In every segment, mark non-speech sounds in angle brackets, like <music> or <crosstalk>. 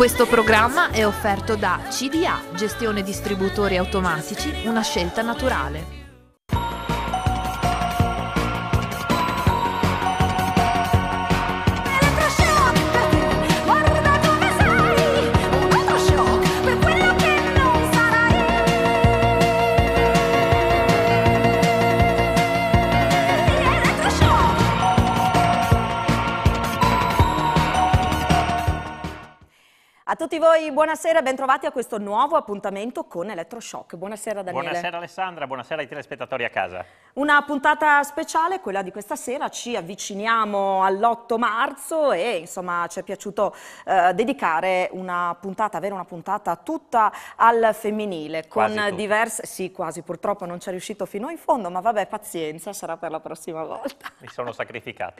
Questo programma è offerto da CDA, gestione distributori automatici, una scelta naturale. tutti voi buonasera e bentrovati a questo nuovo appuntamento con Electroshock. Buonasera Daniele. Buonasera Alessandra, buonasera ai telespettatori a casa. Una puntata speciale, quella di questa sera, ci avviciniamo all'8 marzo e insomma ci è piaciuto eh, dedicare una puntata, avere una puntata tutta al femminile con diverse... Sì, quasi, purtroppo non ci è riuscito fino in fondo, ma vabbè pazienza, sarà per la prossima volta. Mi sono sacrificato.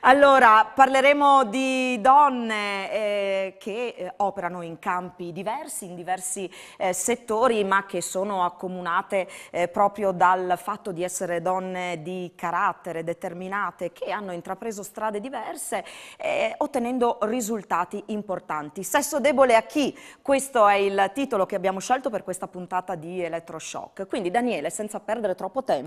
allora, parleremo di donne eh, che... Eh, operano in campi diversi, in diversi eh, settori, ma che sono accomunate eh, proprio dal fatto di essere donne di carattere determinate, che hanno intrapreso strade diverse, eh, ottenendo risultati importanti. Sesso debole a chi? Questo è il titolo che abbiamo scelto per questa puntata di Electroshock. Quindi Daniele, senza perdere troppo tempo,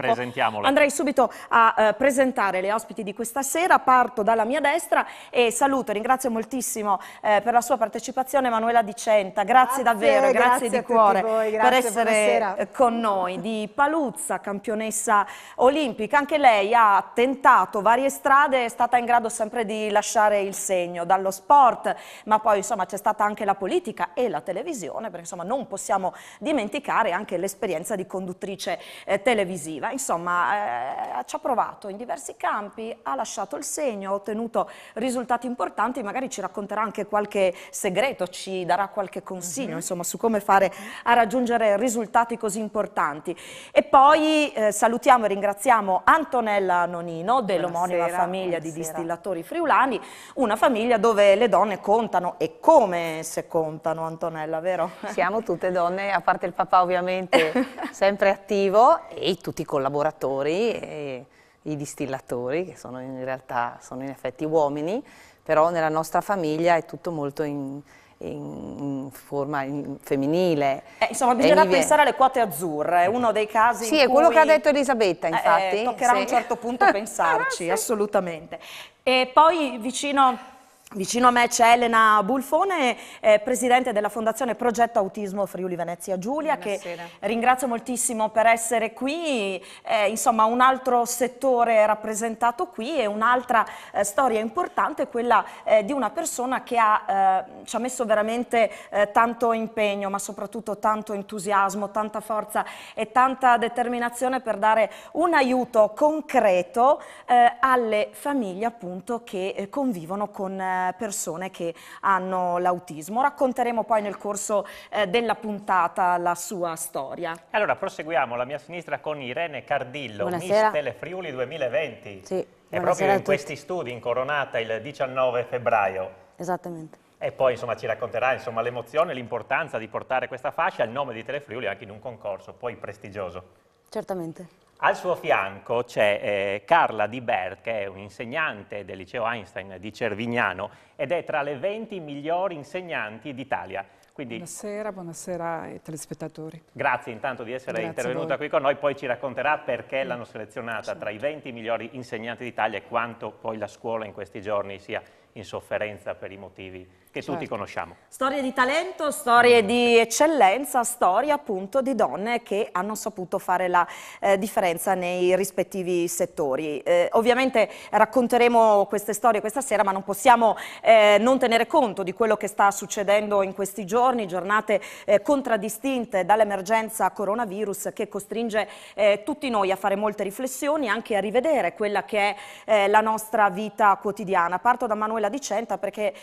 andrei subito a eh, presentare le ospiti di questa sera. Parto dalla mia destra e saluto, e ringrazio moltissimo eh, per la sua partecipazione Emanuela Manuela Dicenta, grazie, grazie davvero, grazie, grazie di cuore grazie, per essere buonasera. con noi. Di Paluzza, campionessa olimpica, anche lei ha tentato varie strade, è stata in grado sempre di lasciare il segno, dallo sport, ma poi insomma c'è stata anche la politica e la televisione, perché insomma non possiamo dimenticare anche l'esperienza di conduttrice eh, televisiva. Insomma, eh, ci ha provato in diversi campi, ha lasciato il segno, ha ottenuto risultati importanti, magari ci racconterà anche qualche segreto segreto ci darà qualche consiglio, uh mhm. -huh. insomma, su come fare a raggiungere risultati così importanti. E poi eh, salutiamo e ringraziamo Antonella Nonino dell'omonima famiglia buonasera. di distillatori friulani, una famiglia dove le donne contano e come se contano, Antonella, vero? Siamo tutte donne, a parte il papà ovviamente <laughs> sempre attivo e tutti i collaboratori. E i distillatori, che sono in realtà sono in effetti uomini, però nella nostra famiglia è tutto molto in, in forma in femminile. Eh, insomma, bisognerà viene... pensare alle quote azzurre, uno dei casi Sì, è cui... quello che ha detto Elisabetta, eh, infatti. Eh, toccherà sì. a un certo punto <laughs> pensarci, ah, assolutamente. E poi vicino Vicino a me c'è Elena Bulfone, eh, presidente della Fondazione Progetto Autismo Friuli Venezia Giulia, Buonasera. che ringrazio moltissimo per essere qui. Eh, insomma, un altro settore rappresentato qui e un'altra eh, storia importante è quella eh, di una persona che ha, eh, ci ha messo veramente eh, tanto impegno, ma soprattutto tanto entusiasmo, tanta forza e tanta determinazione per dare un aiuto concreto alle famiglie appunto, che convivono con persone che hanno l'autismo. Racconteremo poi nel corso eh, della puntata la sua storia. Allora proseguiamo la mia sinistra con Irene Cardillo, Buonasera. Miss Telefriuli 2020. Sì, è proprio in questi studi incoronata il 19 febbraio. Esattamente. E poi insomma, ci racconterà l'emozione e l'importanza di portare questa fascia, al nome di Telefriuli anche in un concorso poi prestigioso. Certamente. Al suo fianco c'è eh, Carla Di Bert, che è un'insegnante del liceo Einstein di Cervignano ed è tra le 20 migliori insegnanti d'Italia. Quindi... Buonasera, buonasera ai telespettatori. Grazie intanto di essere Grazie intervenuta qui con noi, poi ci racconterà perché mm. l'hanno selezionata certo. tra i 20 certo. migliori insegnanti d'Italia e quanto poi la scuola in questi giorni sia in sofferenza per i motivi che certo. tutti conosciamo. Storie di talento, storie di eccellenza, storie appunto di donne che hanno saputo fare la eh, differenza nei rispettivi settori. Eh, ovviamente racconteremo queste storie questa sera, ma non possiamo eh, non tenere conto di quello che sta succedendo in questi giorni, giornate eh, contraddistinte dall'emergenza coronavirus che costringe eh, tutti noi a fare molte riflessioni, anche a rivedere quella che è eh, la nostra vita quotidiana. Parto da Manuela Dicenta perché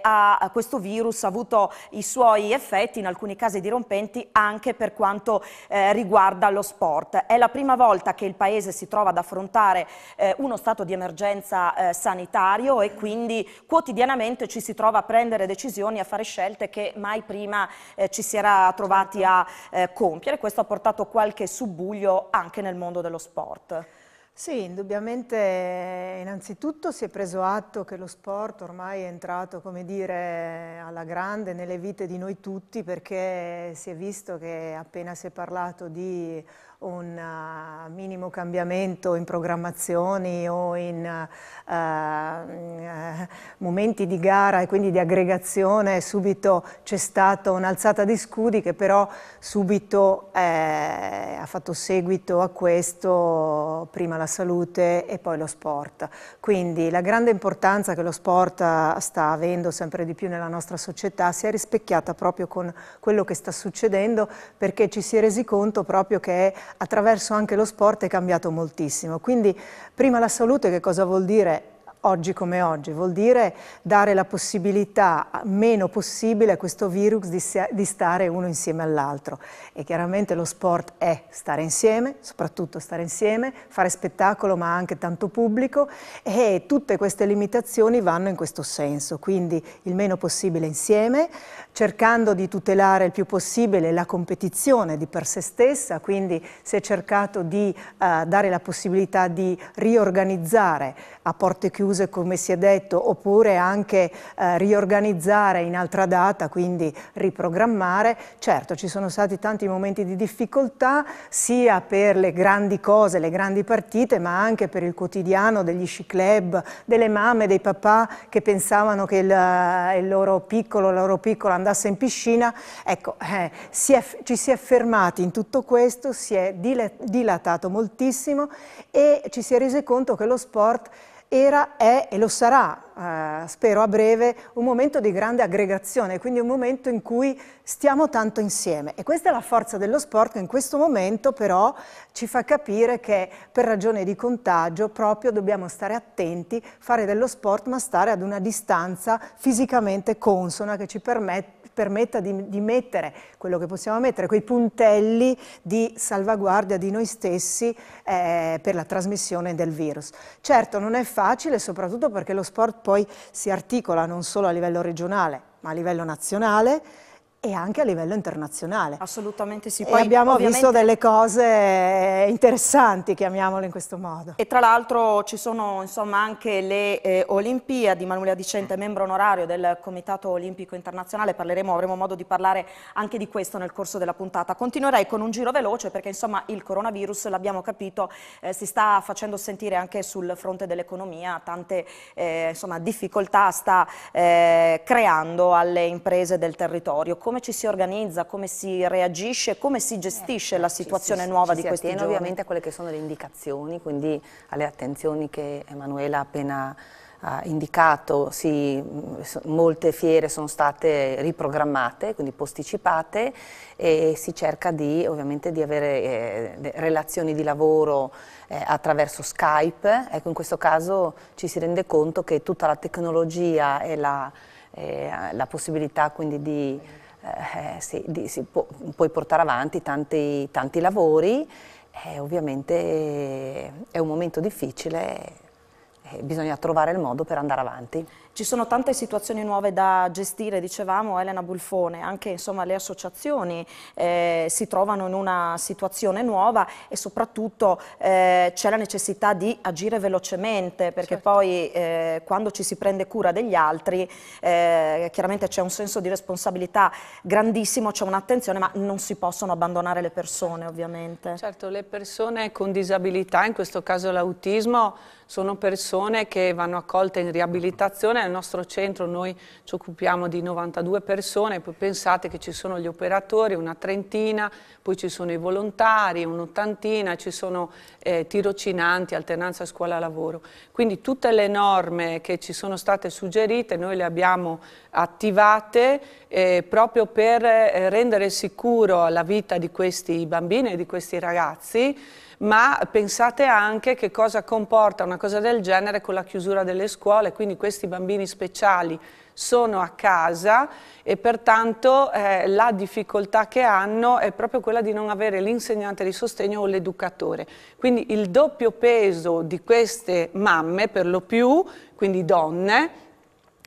ha eh, questo virus ha avuto i suoi effetti, in alcuni casi dirompenti, anche per quanto eh, riguarda lo sport. È la prima volta che il Paese si trova ad affrontare eh, uno stato di emergenza eh, sanitario e quindi quotidianamente ci si trova a prendere decisioni, a fare scelte che mai prima eh, ci si era trovati certo. a eh, compiere. Questo ha portato qualche subbuglio anche nel mondo dello sport. Sì, indubbiamente innanzitutto si è preso atto che lo sport ormai è entrato, come dire, alla grande nelle vite di noi tutti perché si è visto che appena si è parlato di un uh, minimo cambiamento in programmazioni o in uh, uh, momenti di gara e quindi di aggregazione, subito c'è stata un'alzata di scudi che però subito eh, ha fatto seguito a questo prima la salute e poi lo sport. Quindi la grande importanza che lo sport sta avendo sempre di più nella nostra società si è rispecchiata proprio con quello che sta succedendo perché ci si è resi conto proprio che attraverso anche lo sport è cambiato moltissimo. Quindi prima la salute che cosa vuol dire? oggi come oggi, vuol dire dare la possibilità meno possibile a questo virus di, di stare uno insieme all'altro e chiaramente lo sport è stare insieme, soprattutto stare insieme, fare spettacolo ma anche tanto pubblico e tutte queste limitazioni vanno in questo senso, quindi il meno possibile insieme, cercando di tutelare il più possibile la competizione di per sé stessa, quindi si è cercato di eh, dare la possibilità di riorganizzare a porte chiuse chiuse come si è detto oppure anche eh, riorganizzare in altra data, quindi riprogrammare. Certo ci sono stati tanti momenti di difficoltà sia per le grandi cose, le grandi partite, ma anche per il quotidiano degli sci club, delle mamme, dei papà che pensavano che il, eh, il loro piccolo, la loro piccola andasse in piscina. Ecco, eh, si è, ci si è fermati in tutto questo, si è dilatato moltissimo e ci si è resi conto che lo sport era, è e lo sarà, eh, spero a breve, un momento di grande aggregazione, quindi un momento in cui stiamo tanto insieme. E questa è la forza dello sport che in questo momento però ci fa capire che per ragione di contagio proprio dobbiamo stare attenti, fare dello sport ma stare ad una distanza fisicamente consona che ci permette permetta di, di mettere quello che possiamo mettere, quei puntelli di salvaguardia di noi stessi eh, per la trasmissione del virus. Certo non è facile soprattutto perché lo sport poi si articola non solo a livello regionale ma a livello nazionale, e anche a livello internazionale. Assolutamente sì. Poi, e abbiamo ovviamente... visto delle cose eh, interessanti, chiamiamole in questo modo. E tra l'altro ci sono insomma, anche le eh, Olimpiadi, Manuela Dicente è membro onorario del Comitato Olimpico Internazionale, Parleremo, avremo modo di parlare anche di questo nel corso della puntata. Continuerei con un giro veloce perché insomma il coronavirus, l'abbiamo capito, eh, si sta facendo sentire anche sul fronte dell'economia, tante eh, insomma, difficoltà sta eh, creando alle imprese del territorio. Come come ci si organizza, come si reagisce, come si gestisce eh, la situazione ci, nuova ci di questi giorni? ovviamente a quelle che sono le indicazioni, quindi alle attenzioni che Emanuela ha appena ha indicato, sì, mm, molte fiere sono state riprogrammate, quindi posticipate e si cerca di, ovviamente di avere eh, relazioni di lavoro eh, attraverso Skype, ecco in questo caso ci si rende conto che tutta la tecnologia e la, eh, la possibilità quindi di eh, si, di, si può, puoi portare avanti tanti, tanti lavori, eh, ovviamente è un momento difficile eh, bisogna trovare il modo per andare avanti. Ci sono tante situazioni nuove da gestire, dicevamo Elena Bulfone, anche insomma, le associazioni eh, si trovano in una situazione nuova e soprattutto eh, c'è la necessità di agire velocemente perché certo. poi eh, quando ci si prende cura degli altri eh, chiaramente c'è un senso di responsabilità grandissimo, c'è un'attenzione ma non si possono abbandonare le persone ovviamente. Certo, le persone con disabilità, in questo caso l'autismo, sono persone che vanno accolte in riabilitazione, nel nostro centro noi ci occupiamo di 92 persone, poi pensate che ci sono gli operatori, una trentina, poi ci sono i volontari, un'ottantina, ci sono eh, tirocinanti, alternanza scuola-lavoro. Quindi tutte le norme che ci sono state suggerite noi le abbiamo attivate eh, proprio per eh, rendere sicuro la vita di questi bambini e di questi ragazzi ma pensate anche che cosa comporta una cosa del genere con la chiusura delle scuole, quindi questi bambini speciali sono a casa e pertanto eh, la difficoltà che hanno è proprio quella di non avere l'insegnante di sostegno o l'educatore. Quindi il doppio peso di queste mamme per lo più, quindi donne,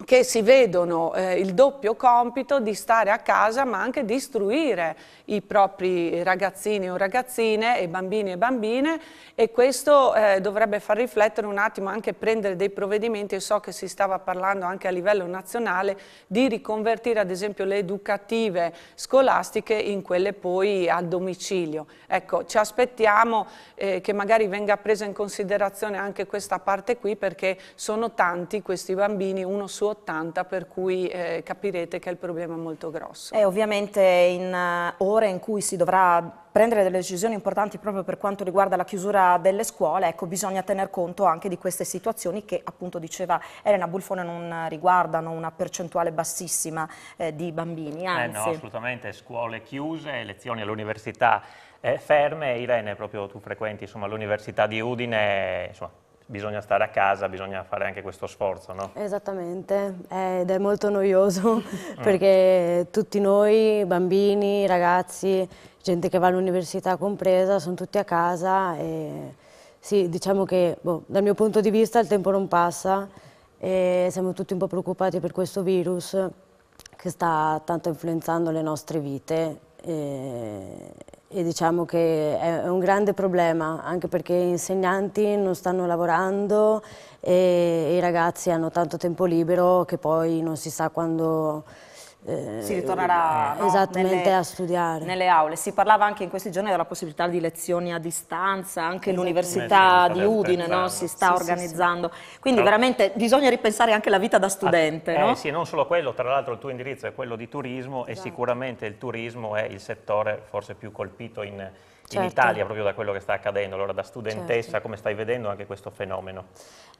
che si vedono eh, il doppio compito di stare a casa ma anche di istruire i propri ragazzini o ragazzine e bambini e bambine e questo eh, dovrebbe far riflettere un attimo anche prendere dei provvedimenti, Io so che si stava parlando anche a livello nazionale di riconvertire ad esempio le educative scolastiche in quelle poi a domicilio. Ecco, ci aspettiamo eh, che magari venga presa in considerazione anche questa parte qui perché sono tanti questi bambini, uno su su 80 per cui eh, capirete che il problema è molto grosso. E ovviamente in uh, ore in cui si dovrà prendere delle decisioni importanti proprio per quanto riguarda la chiusura delle scuole, ecco, bisogna tener conto anche di queste situazioni che appunto diceva Elena Bulfone non riguardano una percentuale bassissima eh, di bambini, anzi. Eh no, assolutamente, scuole chiuse, lezioni all'università eh, ferme. Irene, proprio tu frequenti l'università di Udine, insomma, bisogna stare a casa, bisogna fare anche questo sforzo, no? Esattamente, eh, ed è molto noioso <laughs> <laughs> perché tutti noi, bambini, ragazzi, gente che va all'università compresa, sono tutti a casa e sì, diciamo che boh, dal mio punto di vista il tempo non passa e siamo tutti un po' preoccupati per questo virus che sta tanto influenzando le nostre vite e, e diciamo che è un grande problema anche perché gli insegnanti non stanno lavorando e i ragazzi hanno tanto tempo libero che poi non si sa quando eh, si ritornerà eh, no, nelle, a studiare. Nelle aule. Si parlava anche in questi giorni della possibilità di lezioni a distanza, anche l'Università di Udine no? si sta sì, organizzando. Sì, sì. Quindi però, veramente bisogna ripensare anche la vita da ah, studente. A, no? Eh sì, non solo quello, tra l'altro il tuo indirizzo è quello di turismo esatto. e sicuramente il turismo è il settore forse più colpito in... Certo. in Italia proprio da quello che sta accadendo, allora da studentessa certo. come stai vedendo anche questo fenomeno?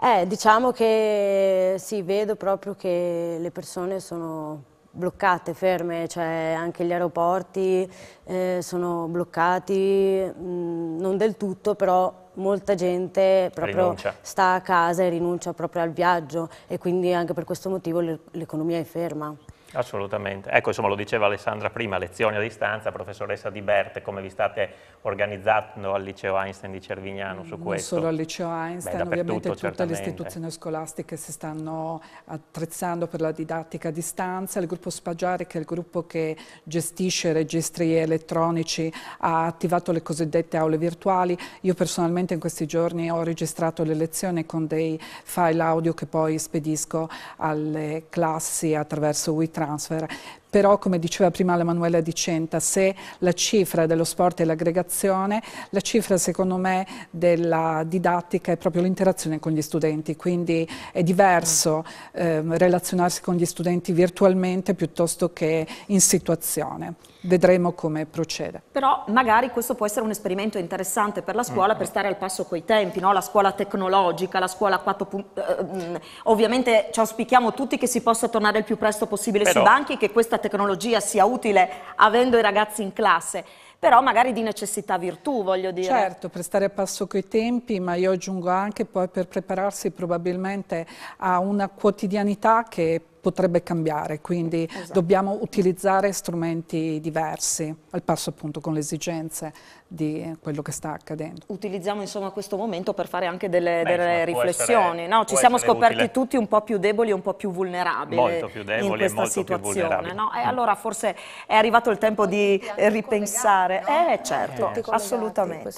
Eh, diciamo che sì, vedo proprio che le persone sono bloccate, ferme, cioè anche gli aeroporti eh, sono bloccati, mh, mm, non del tutto, però molta gente proprio sta a casa e rinuncia proprio al viaggio e quindi anche per questo motivo l'economia è ferma. Assolutamente. Ecco, insomma, lo diceva Alessandra prima, lezioni a distanza, professoressa Di Berte, come vi state organizzando al liceo Einstein di Cervignano su questo? Non solo al liceo Einstein, Beh, ovviamente tutte certamente. le istituzioni scolastiche si stanno attrezzando per la didattica a distanza, il gruppo Spagiare che è il gruppo che gestisce registri elettronici, ha attivato le cosiddette aule virtuali. Io personalmente in questi giorni ho registrato le lezioni con dei file audio che poi spedisco alle classi attraverso WeTransfer transfer. Però, come diceva prima la Manuela Dicenta, se la cifra dello sport è l'aggregazione, la cifra secondo me della didattica è proprio l'interazione con gli studenti, quindi è diverso eh, relazionarsi con gli studenti virtualmente piuttosto che in situazione vedremo come procede. Però magari questo può essere un esperimento interessante per la scuola mm. per stare al passo coi tempi, no? la scuola tecnologica, la scuola 4. Eh, mm, ovviamente ci auspichiamo tutti che si possa tornare il più presto possibile Però... sui banchi, che questa tecnologia sia utile avendo i ragazzi in classe però magari di necessità virtù, voglio dire. Certo, per stare a passo coi tempi, ma io aggiungo anche poi per prepararsi probabilmente a una quotidianità che potrebbe cambiare, quindi esatto. dobbiamo utilizzare strumenti diversi al passo appunto con le esigenze di quello che sta accadendo. Utilizziamo insomma questo momento per fare anche delle, Beh, delle insomma, riflessioni, essere, no? ci siamo scoperti utile. tutti un po' più deboli e un po' più vulnerabili molto più deboli in questa situazione. No? E allora forse è arrivato il tempo di ripensare, eh certo, assolutamente.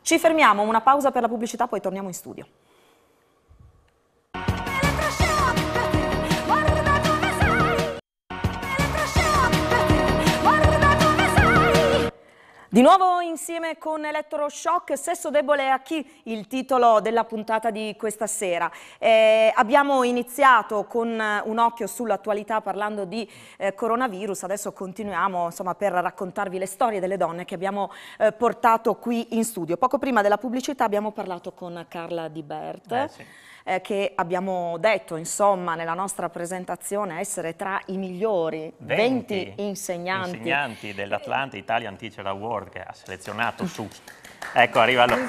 Ci fermiamo, una pausa per la pubblicità, poi torniamo in studio. Di nuovo insieme con Elettroshock, sesso debole a chi? Il titolo della puntata di questa sera. Eh, abbiamo iniziato con eh, un occhio sull'attualità parlando di eh, coronavirus, adesso continuiamo insomma, per raccontarvi le storie delle donne che abbiamo eh, portato qui in studio. Poco prima della pubblicità abbiamo parlato con Carla Di Bert. Eh, sì eh, che abbiamo detto insomma, nella nostra presentazione essere tra i migliori 20, 20 insegnanti, insegnanti dell'Atlanta Italian Teacher Award che ha selezionato su Ecco, arriva allora.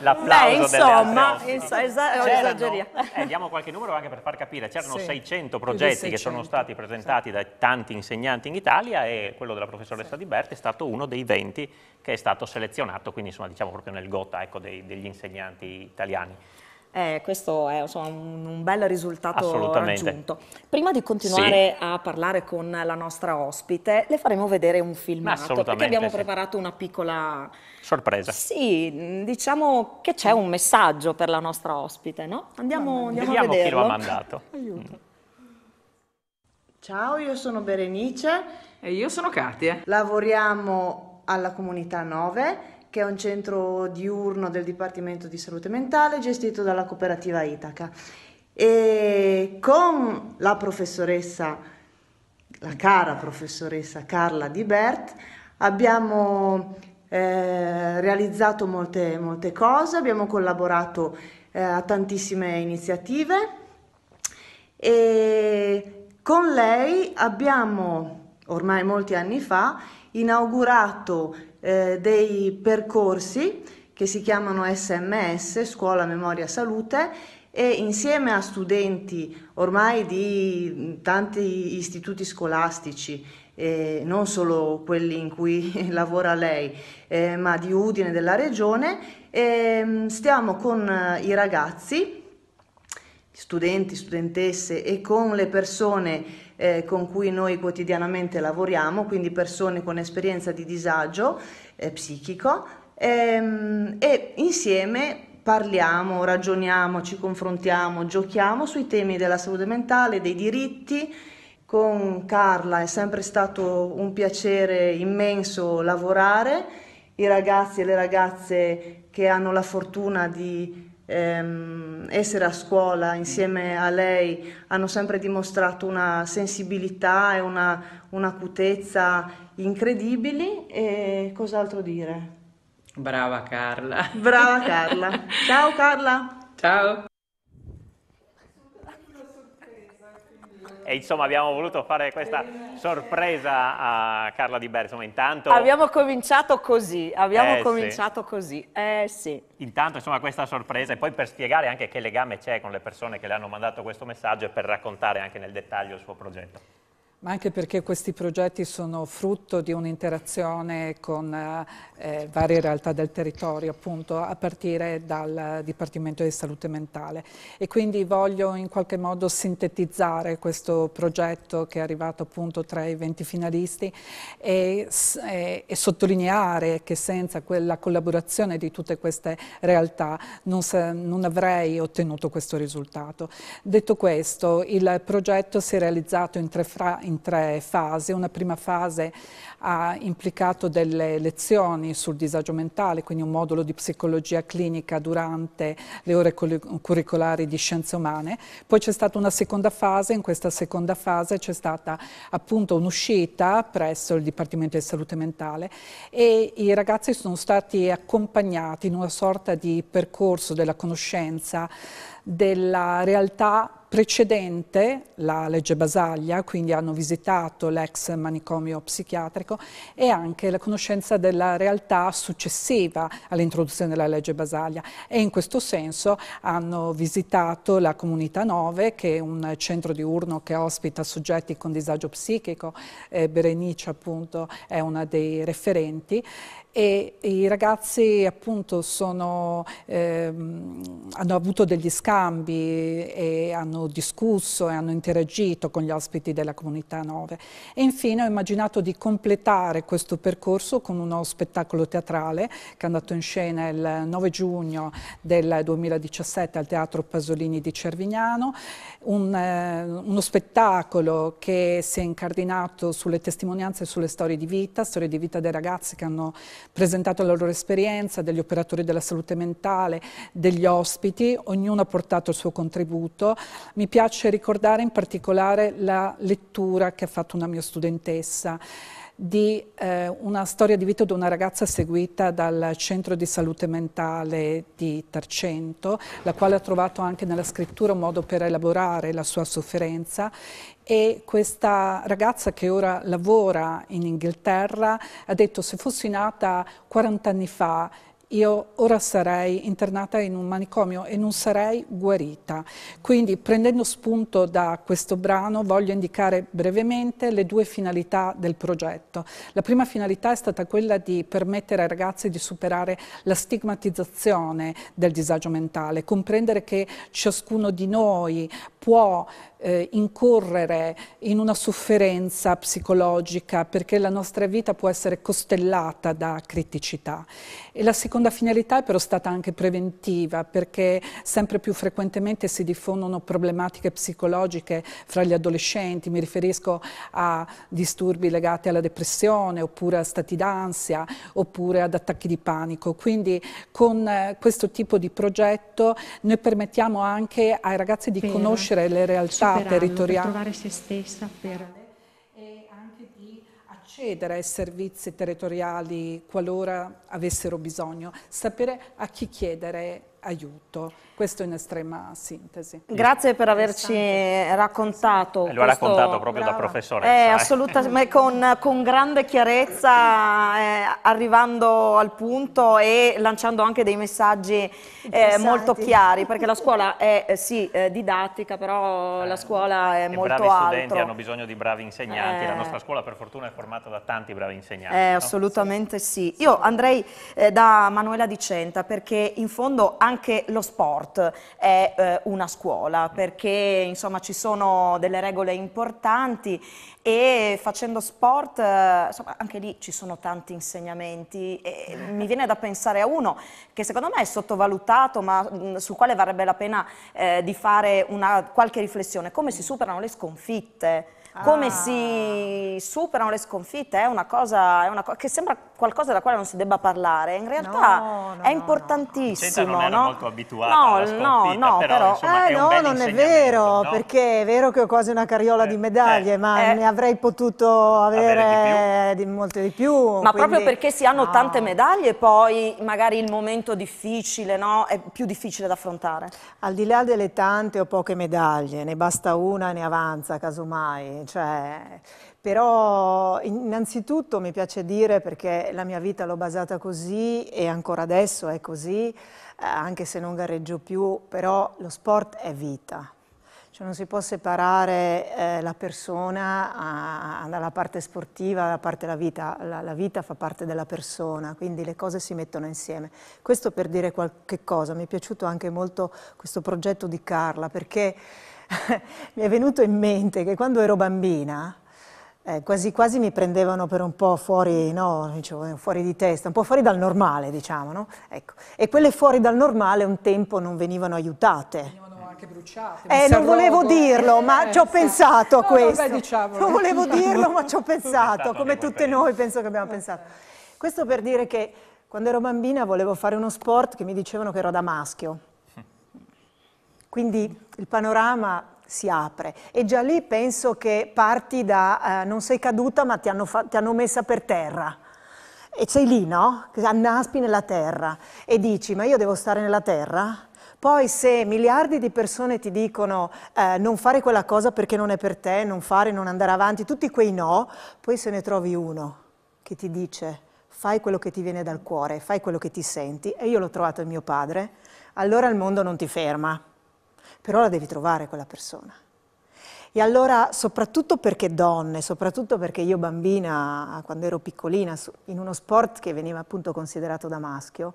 L'applauso Beh, insomma, certo. esageriamo. Eh, diamo qualche numero anche per far capire. C'erano sì, 600 progetti 600, che sono stati presentati sì. da tanti insegnanti in Italia e quello della professoressa sì. Di Berti è stato uno dei 20 che è stato selezionato, quindi insomma diciamo proprio nel gota ecco, dei, degli insegnanti italiani. Eh, questo è insomma, un, un, bel risultato raggiunto. Prima di continuare sì. a parlare con la nostra ospite, le faremo vedere un filmato perché abbiamo sì. preparato una piccola sorpresa. Sì, diciamo che c'è un messaggio per la nostra ospite, no? Andiamo, andiamo Vediamo a vederlo. chi lo ha mandato. <laughs> Aiuto. Mm. Ciao, io sono Berenice. E io sono Katia. Lavoriamo alla comunità 9 che è un centro diurno del Dipartimento di Salute Mentale gestito dalla cooperativa Itaca. E con la professoressa, la cara professoressa Carla Di Bert, abbiamo eh, realizzato molte, molte, cose, abbiamo collaborato eh, a tantissime iniziative e con lei abbiamo, ormai molti anni fa, inaugurato eh, dei percorsi che si chiamano SMS, Scuola Memoria Salute, e insieme a studenti ormai di mm, tanti istituti scolastici, eh, non solo quelli in cui <laughs> lavora lei, eh, ma di Udine della regione, eh, stiamo con eh, i ragazzi, studenti, studentesse e con le persone eh, con cui noi quotidianamente lavoriamo, quindi persone con esperienza di disagio eh, psichico ehm, e insieme parliamo, ragioniamo, ci confrontiamo, giochiamo sui temi della salute mentale, dei diritti. Con Carla è sempre stato un piacere immenso lavorare. I ragazzi e le ragazze che hanno la fortuna di ehm, essere a scuola insieme a lei hanno sempre dimostrato una sensibilità e una, un'acutezza incredibili e cos'altro dire? Brava Carla. Brava Carla. <laughs> Ciao Carla. Ciao. e insomma abbiamo voluto fare questa sorpresa a Carla Di Berri, insomma intanto... Abbiamo cominciato così, abbiamo eh, cominciato sì. così, eh sì. Intanto insomma questa sorpresa e poi per spiegare anche che legame c'è con le persone che le hanno mandato questo messaggio e per raccontare anche nel dettaglio il suo progetto. Ma anche perché questi progetti sono frutto di un'interazione con eh, eh, varie realtà del territorio, appunto, a partire dal Dipartimento di Salute Mentale. E quindi voglio in qualche modo sintetizzare questo progetto che è arrivato appunto tra i 20 finalisti e, e, e sottolineare che senza quella collaborazione di tutte queste realtà non, non avrei ottenuto questo risultato. Detto questo, il progetto si è realizzato in tre frasi in tre fasi. Una prima fase ha implicato delle lezioni sul disagio mentale, quindi un modulo di psicologia clinica durante le ore curricolari di scienze umane. Poi c'è stata una seconda fase, in questa seconda fase c'è stata appunto un'uscita presso il Dipartimento di Salute Mentale e i ragazzi sono stati accompagnati in una sorta di percorso della conoscenza della realtà precedente la legge Basaglia, quindi hanno visitato l'ex manicomio psichiatrico e anche la conoscenza della realtà successiva all'introduzione della legge Basaglia e in questo senso hanno visitato la Comunità 9 che è un centro diurno che ospita soggetti con disagio psichico, eh, Berenice appunto è una dei referenti e, i ragazzi appunto sono, ehm, hanno avuto degli scambi e hanno discusso e hanno interagito con gli ospiti della comunità 9 e infine ho immaginato di completare questo percorso con uno spettacolo teatrale che è andato in scena il 9 giugno del 2017 al Teatro Pasolini di Cervignano, un, eh, uno spettacolo che si è incardinato sulle testimonianze e sulle storie di vita, storie di vita dei ragazzi che hanno presentato la loro esperienza, degli operatori della salute mentale, degli ospiti, ognuno ha portato il suo contributo. Mi piace ricordare in particolare la lettura che ha fatto una mia studentessa di eh, una storia di vita di una ragazza seguita dal centro di salute mentale di Tarcento, la quale ha trovato anche nella scrittura un modo per elaborare la sua sofferenza e questa ragazza che ora lavora in Inghilterra ha detto se fossi nata 40 anni fa io ora sarei internata in un manicomio e non sarei guarita. Quindi prendendo spunto da questo brano voglio indicare brevemente le due finalità del progetto. La prima finalità è stata quella di permettere ai ragazzi di superare la stigmatizzazione del disagio mentale, comprendere che ciascuno di noi può eh, incorrere in una sofferenza psicologica perché la nostra vita può essere costellata da criticità. E la seconda finalità è però stata anche preventiva perché sempre più frequentemente si diffondono problematiche psicologiche fra gli adolescenti, mi riferisco a disturbi legati alla depressione oppure a stati d'ansia oppure ad attacchi di panico. Quindi con eh, questo tipo di progetto noi permettiamo anche ai ragazzi di Bene. conoscere conoscere le realtà territoriali. Per trovare se stessa, per... E anche di accedere ai servizi territoriali qualora avessero bisogno, sapere a chi chiedere aiuto. Questo in estrema sintesi. Grazie per averci raccontato. lo ha raccontato proprio Brava. la professoressa. Eh, assolutamente, con, con, grande chiarezza, eh, arrivando al punto e lanciando anche dei messaggi eh, molto chiari, perché la scuola è eh, sì eh, didattica, però la scuola è molto altro. I bravi studenti hanno bisogno di bravi insegnanti, la nostra scuola per fortuna è formata da tanti bravi insegnanti. No? Assolutamente sì. sì. Io andrei da Manuela Dicenta perché in fondo anche lo sport sport è eh, una scuola perché insomma ci sono delle regole importanti e facendo sport eh, insomma, anche lì ci sono tanti insegnamenti e mi viene da pensare a uno che secondo me è sottovalutato ma mh, mm, sul quale varrebbe la pena eh, di fare una, qualche riflessione, come si superano le sconfitte. Ah. Come si superano le sconfitte è una cosa, è una cosa che sembra qualcosa da quale non si debba parlare, in realtà no, no, è importantissimo. No, no. molto abituata no, alla no, no, però, però insomma, eh, no, non è vero, perché è vero che ho quasi una carriola eh, di medaglie, eh, ma eh. ne avrei potuto avere, avere di, di molte di più. Ma quindi... proprio perché si hanno tante medaglie, poi magari il momento difficile è più difficile da affrontare. Al di là delle tante o poche medaglie, ne basta una e ne avanza, casomai. Cioè, però innanzitutto mi piace dire, perché la mia vita l'ho basata così e ancora adesso è così, eh, anche se non gareggio più, però lo sport è vita. Cioè non si può separare eh, la persona a, a, dalla parte sportiva, dalla parte della vita, la, la, vita fa parte della persona, quindi le cose si mettono insieme. Questo per dire qualche cosa, mi è piaciuto anche molto questo progetto di Carla perché <laughs> mi è venuto in mente che quando ero bambina eh, quasi quasi mi prendevano per un po' fuori, no, dicevo, eh, fuori di testa, un po' fuori dal normale, diciamo, no? ecco. E quelle fuori dal normale un tempo non venivano aiutate. Venivano anche bruciate. Eh, eh non volevo dirlo, ma ci ho <laughs> pensato a questo. Vabbè, diciamo. Non volevo dirlo, ma ci ho pensato, come tutte noi penso che abbiamo eh. pensato. Questo per dire che quando ero bambina volevo fare uno sport che mi dicevano che ero da maschio. Hm. Quindi il panorama si apre e già lì penso che parti da eh, non sei caduta ma ti hanno, ti hanno messa per terra e sei lì, no? Annaspi nella terra e dici ma io devo stare nella terra? Poi se miliardi di persone ti dicono eh, non fare quella cosa perché non è per te, non fare, non andare avanti, tutti quei no, poi se ne trovi uno che ti dice fai quello che ti viene dal cuore, fai quello che ti senti e io l'ho trovato in mio padre, allora il mondo non ti ferma però la devi trovare quella persona. E allora, soprattutto perché donne, soprattutto perché io bambina, quando ero piccolina, in uno sport che veniva appunto considerato da maschio,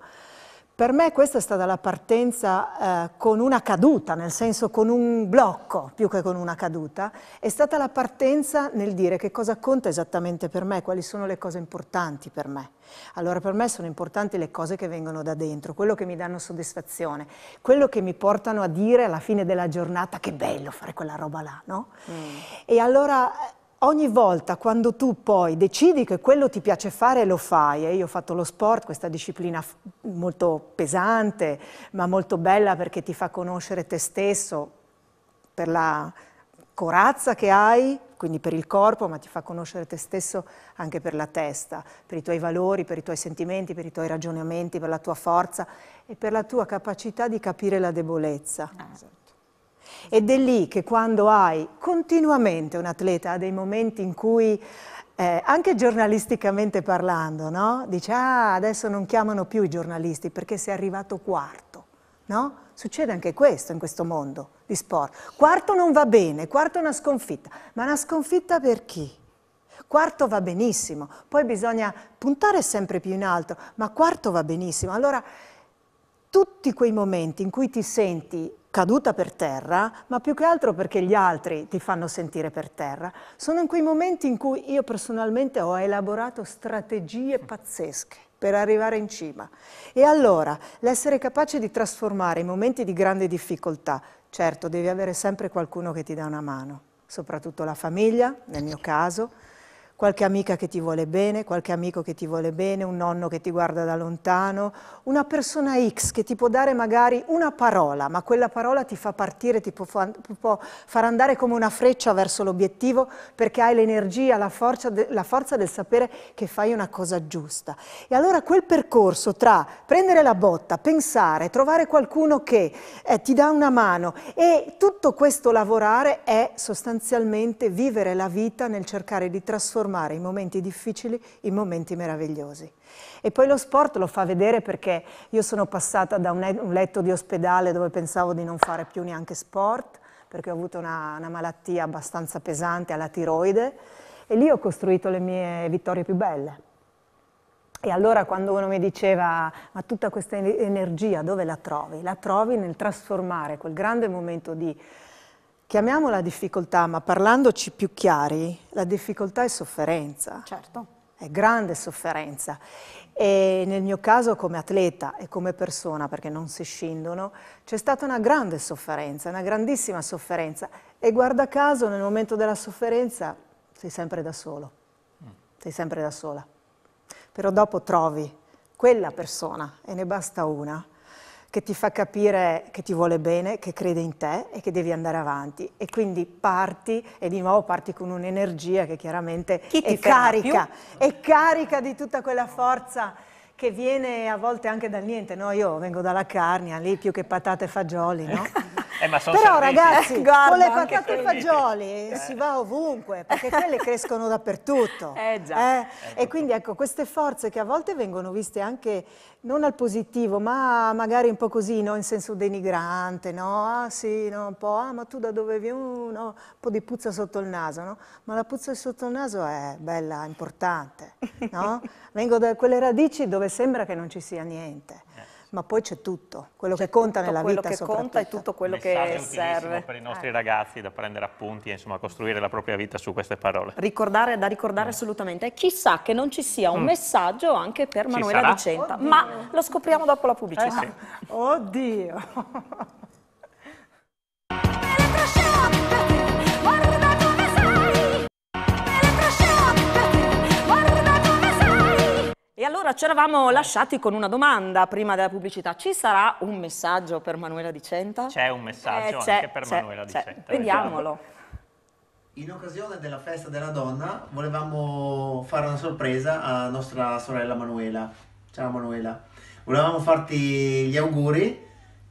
per me questa è stata la partenza eh, con una caduta, nel senso con un blocco più che con una caduta, è stata la partenza nel dire che cosa conta esattamente per me, quali sono le cose importanti per me. Allora per me sono importanti le cose che vengono da dentro, quello che mi danno soddisfazione, quello che mi portano a dire alla fine della giornata che bello fare quella roba là, no? Mm. E allora Ogni volta quando tu poi decidi che quello ti piace fare lo fai, e io ho fatto lo sport, questa disciplina molto pesante, ma molto bella perché ti fa conoscere te stesso per la corazza che hai, quindi per il corpo, ma ti fa conoscere te stesso anche per la testa, per i tuoi valori, per i tuoi sentimenti, per i tuoi ragionamenti, per la tua forza e per la tua capacità di capire la debolezza. Ah. Esatto. Ed è lì che quando hai continuamente un atleta ha dei momenti in cui eh, anche giornalisticamente parlando, no? dice ah, adesso non chiamano più i giornalisti perché sei arrivato quarto, no? Succede anche questo in questo mondo di sport. Quarto non va bene, quarto è una sconfitta, ma una sconfitta per chi? Quarto va benissimo, poi bisogna puntare sempre più in alto, ma quarto va benissimo. Allora tutti quei momenti in cui ti senti caduta per terra, ma più che altro perché gli altri ti fanno sentire per terra, sono in quei momenti in cui io personalmente ho elaborato strategie pazzesche per arrivare in cima. E allora l'essere capace di trasformare i momenti di grande difficoltà, certo devi avere sempre qualcuno che ti dà una mano, soprattutto la famiglia, nel mio caso, qualche amica che ti vuole bene, qualche amico che ti vuole bene, un nonno che ti guarda da lontano, una persona X che ti può dare magari una parola, ma quella parola ti fa partire, ti può, può far andare come una freccia verso l'obiettivo perché hai l'energia, la, la forza del sapere che fai una cosa giusta. E allora quel percorso tra prendere la botta, pensare, trovare qualcuno che eh, ti dà una mano e tutto questo lavorare è sostanzialmente vivere la vita nel cercare di trasformare trasformare i momenti difficili in momenti meravigliosi. E poi lo sport lo fa vedere perché io sono passata da un letto di ospedale dove pensavo di non fare più neanche sport, perché ho avuto una, una malattia abbastanza pesante alla tiroide, e lì ho costruito le mie vittorie più belle. E allora quando uno mi diceva ma tutta questa energia dove la trovi? La trovi nel trasformare quel grande momento di Chiamiamola difficoltà, ma parlandoci più chiari, la difficoltà è sofferenza. Certo. È grande sofferenza. E nel mio caso come atleta e come persona, perché non si scindono, c'è stata una grande sofferenza, una grandissima sofferenza. E guarda caso, nel momento della sofferenza sei sempre da solo. Mm. Sei sempre da sola. Però dopo trovi quella persona, e ne basta una, che ti fa capire che ti vuole bene, che crede in te e che devi andare avanti. E quindi parti e di nuovo parti con un'energia che chiaramente Chi è carica, è carica di tutta quella forza che viene a volte anche dal niente, no? Io vengo dalla Carnia, lì più che patate e fagioli, no? Ecco. eh, Però serviti. ragazzi, Guarda, eh, con le patate e fagioli eh. si va ovunque, perché quelle crescono dappertutto. Eh, eh? eh, e quindi ecco, queste forze che a volte vengono viste anche non al positivo, ma magari un po' così, no? in senso denigrante, no? Ah sì, no? un po', ah ma tu da dove vieni? Mm, no? Un po' di puzza sotto il naso, no? Ma la puzza sotto il naso è bella, importante, no? <laughs> Vengo da quelle radici dove sembra che non ci sia niente ma poi c'è tutto, quello che conta nella vita quello che conta è tutto quello che serve. per i eh. nostri eh. ragazzi da prendere appunti e insomma costruire la propria vita su queste parole. Ricordare, da ricordare mm. assolutamente e chissà che non ci sia un mm. messaggio anche per ci Manuela Dicenta, ma lo scopriamo dopo la eh, pubblicità. Eh sì. Oddio! allora ci eravamo lasciati con una domanda prima della pubblicità. Ci sarà un messaggio per Manuela Di Centa? C'è un messaggio eh, anche per Manuela Di Centa. Vediamolo. In occasione della festa della donna volevamo fare una sorpresa a nostra sorella Manuela. Ciao Manuela. Volevamo farti gli auguri,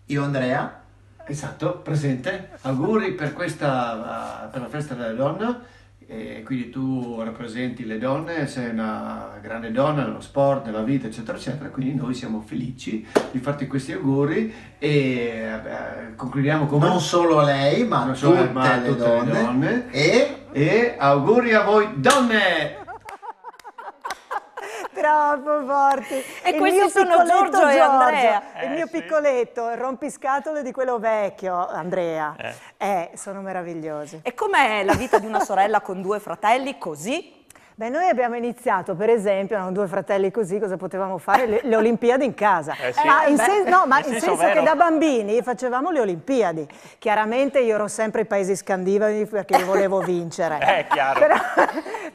io Andrea. Esatto, presente. Auguri per, questa, eh, per la festa della donna e quindi tu rappresenti le donne, sei una grande donna nello sport, nella vita, eccetera, eccetera. Quindi noi siamo felici di farti questi auguri e eh, concludiamo con... Non solo lei, ma, tutte, solo, ma tutte, le, donne. Le donne. E... e auguri a voi donne! troppo forti. E il questi sono Giorgio, Giorgio e Andrea. Eh, il mio sì. piccoletto, il rompiscatole di quello vecchio, Andrea. Eh, eh sono meravigliosi. E com'è la vita di una sorella con due fratelli così? Beh, noi abbiamo iniziato, per esempio, erano due fratelli così, cosa potevamo fare? Le, le Olimpiadi in casa. Eh sì. Ma in, sen no, ma in senso, senso che da bambini facevamo le Olimpiadi. Chiaramente io ero sempre ai paesi scandinavi perché io volevo vincere. <laughs> Eh, chiaro. Però,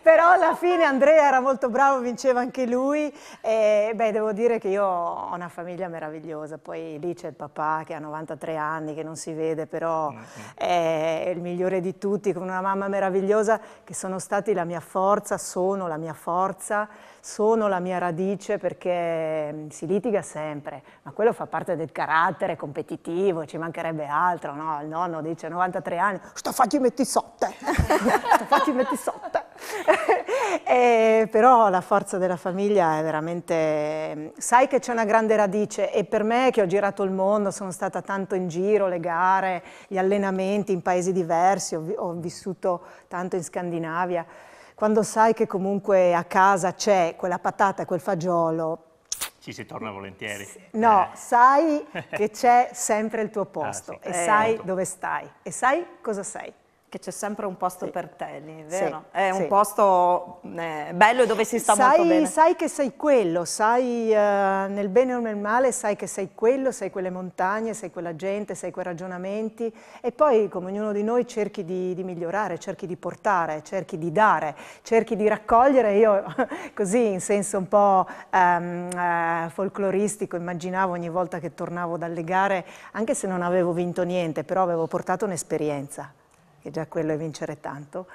però, alla fine Andrea era molto bravo, vinceva anche lui. E, beh, devo dire che io ho una famiglia meravigliosa. Poi lì c'è il papà che ha 93 anni, che non si vede, però mm -hmm. è il migliore di tutti, con una mamma meravigliosa che sono stati la mia forza, sono la mia forza, sono la mia radice perché mm, si litiga sempre, ma quello fa parte del carattere competitivo, ci mancherebbe altro, no? Il nonno dice 93 anni, sta facci metti sotte, <laughs> sta facci metti sotte. <laughs> e, però la forza della famiglia è veramente, mm, sai che c'è una grande radice e per me che ho girato il mondo, sono stata tanto in giro, le gare, gli allenamenti in paesi diversi, ho, ho vissuto tanto in Scandinavia, quando sai che comunque a casa c'è quella patata e quel fagiolo... Ci si torna volentieri. No, eh. sai <laughs> che c'è sempre il tuo posto ah, sì. e eh, sai molto. dove stai e sai cosa sei che c'è sempre un posto sì. per te lì, vero? Sì. È un sì. posto eh, bello dove si sta sai, molto bene. Sai che sei quello, sai eh, nel bene o nel male, sai che sei quello, sei quelle montagne, sei quella gente, sei quei ragionamenti e poi come ognuno di noi cerchi di, di migliorare, cerchi di portare, cerchi di dare, cerchi di raccogliere. Io <laughs> così in senso un po' ehm, eh, folcloristico immaginavo ogni volta che tornavo dalle gare, anche se non avevo vinto niente, però avevo portato un'esperienza che già quello è vincere tanto.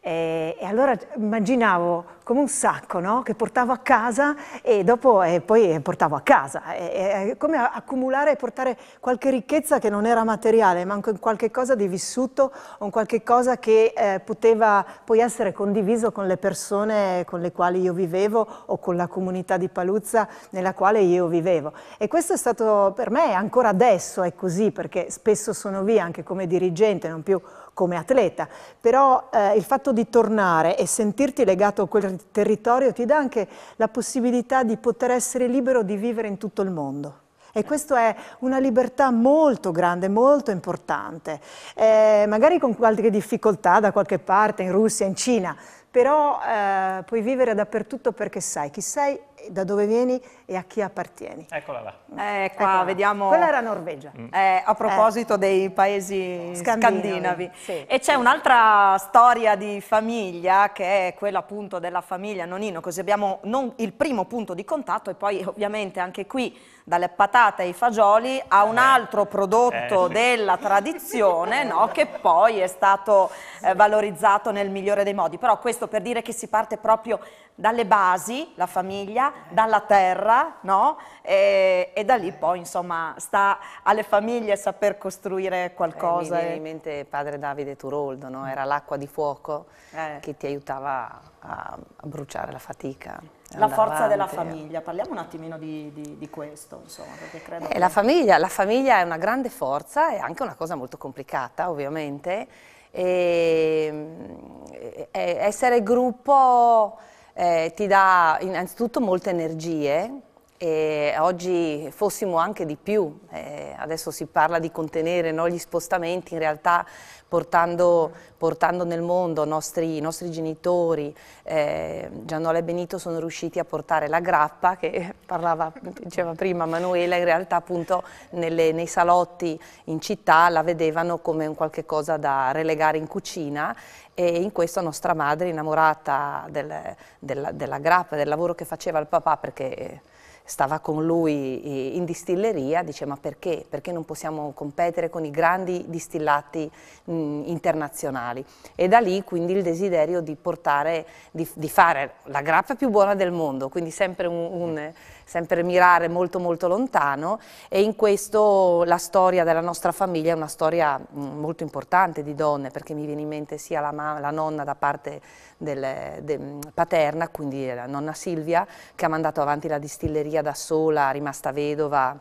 E, e allora immaginavo come un sacco no? che portavo a casa e dopo e poi portavo a casa, e, come accumulare e portare qualche ricchezza che non era materiale, ma anche qualche cosa di vissuto o qualche cosa che eh, poteva poi essere condiviso con le persone con le quali io vivevo o con la comunità di Paluzza nella quale io vivevo. E questo è stato per me, ancora adesso è così, perché spesso sono via anche come dirigente, non più come atleta, però eh, il fatto di tornare e sentirti legato a quel territorio ti dà anche la possibilità di poter essere libero di vivere in tutto il mondo. E questa è una libertà molto grande, molto importante, eh, magari con qualche difficoltà da qualche parte, in Russia, in Cina, però eh, puoi vivere dappertutto perché sai chi sei da dove vieni e a chi appartieni. Eccola là. Mm. Eh, qua Eccola. vediamo... Quella era Norvegia. Mm. Eh, a eh. proposito eh. dei paesi scandinavi. scandinavi. Sì. E c'è un'altra storia di famiglia che è quella appunto della famiglia Nonino, così abbiamo non, il primo punto di contatto e poi ovviamente anche qui dalle patate ai fagioli a un eh. altro prodotto sì. Eh. della tradizione no, che poi è stato valorizzato nel migliore dei modi. Però questo per dire che si parte proprio dalle basi, la famiglia, dalla terra, no? E, e, da lì poi, insomma, sta alle famiglie saper costruire qualcosa. Eh, mi viene in mente padre Davide Turoldo, no? Era l'acqua di fuoco eh. che ti aiutava a, a bruciare la fatica. La forza avanti. della eh. famiglia, parliamo un attimino di, di, di questo, insomma, perché credo... Eh, che... la, famiglia, la famiglia è una grande forza, è anche una cosa molto complicata, ovviamente, ehm, e, essere gruppo eh, ti dà innanzitutto molte energie e oggi fossimo anche di più, eh, adesso si parla di contenere no, gli spostamenti, in realtà portando, portando nel mondo i nostri genitori. Eh, Giannola e Benito sono riusciti a portare la grappa che parlava, diceva prima Manuela, in realtà appunto nelle, nei salotti in città la vedevano come un qualche cosa da relegare in cucina e in questo nostra madre innamorata del, della, della grappa, del lavoro che faceva il papà perché stava con lui in distilleria, dice ma perché? Perché non possiamo competere con i grandi distillati mh, internazionali? E da lì quindi il desiderio di portare, di, di fare la grappa più buona del mondo, quindi sempre un, un sempre mirare molto molto lontano e in questo la storia della nostra famiglia è una storia mm, molto importante di donne perché mi viene in mente sia la, la nonna da parte del, de, mm, paterna, quindi la nonna Silvia, che ha mandato avanti la distilleria da sola, rimasta vedova,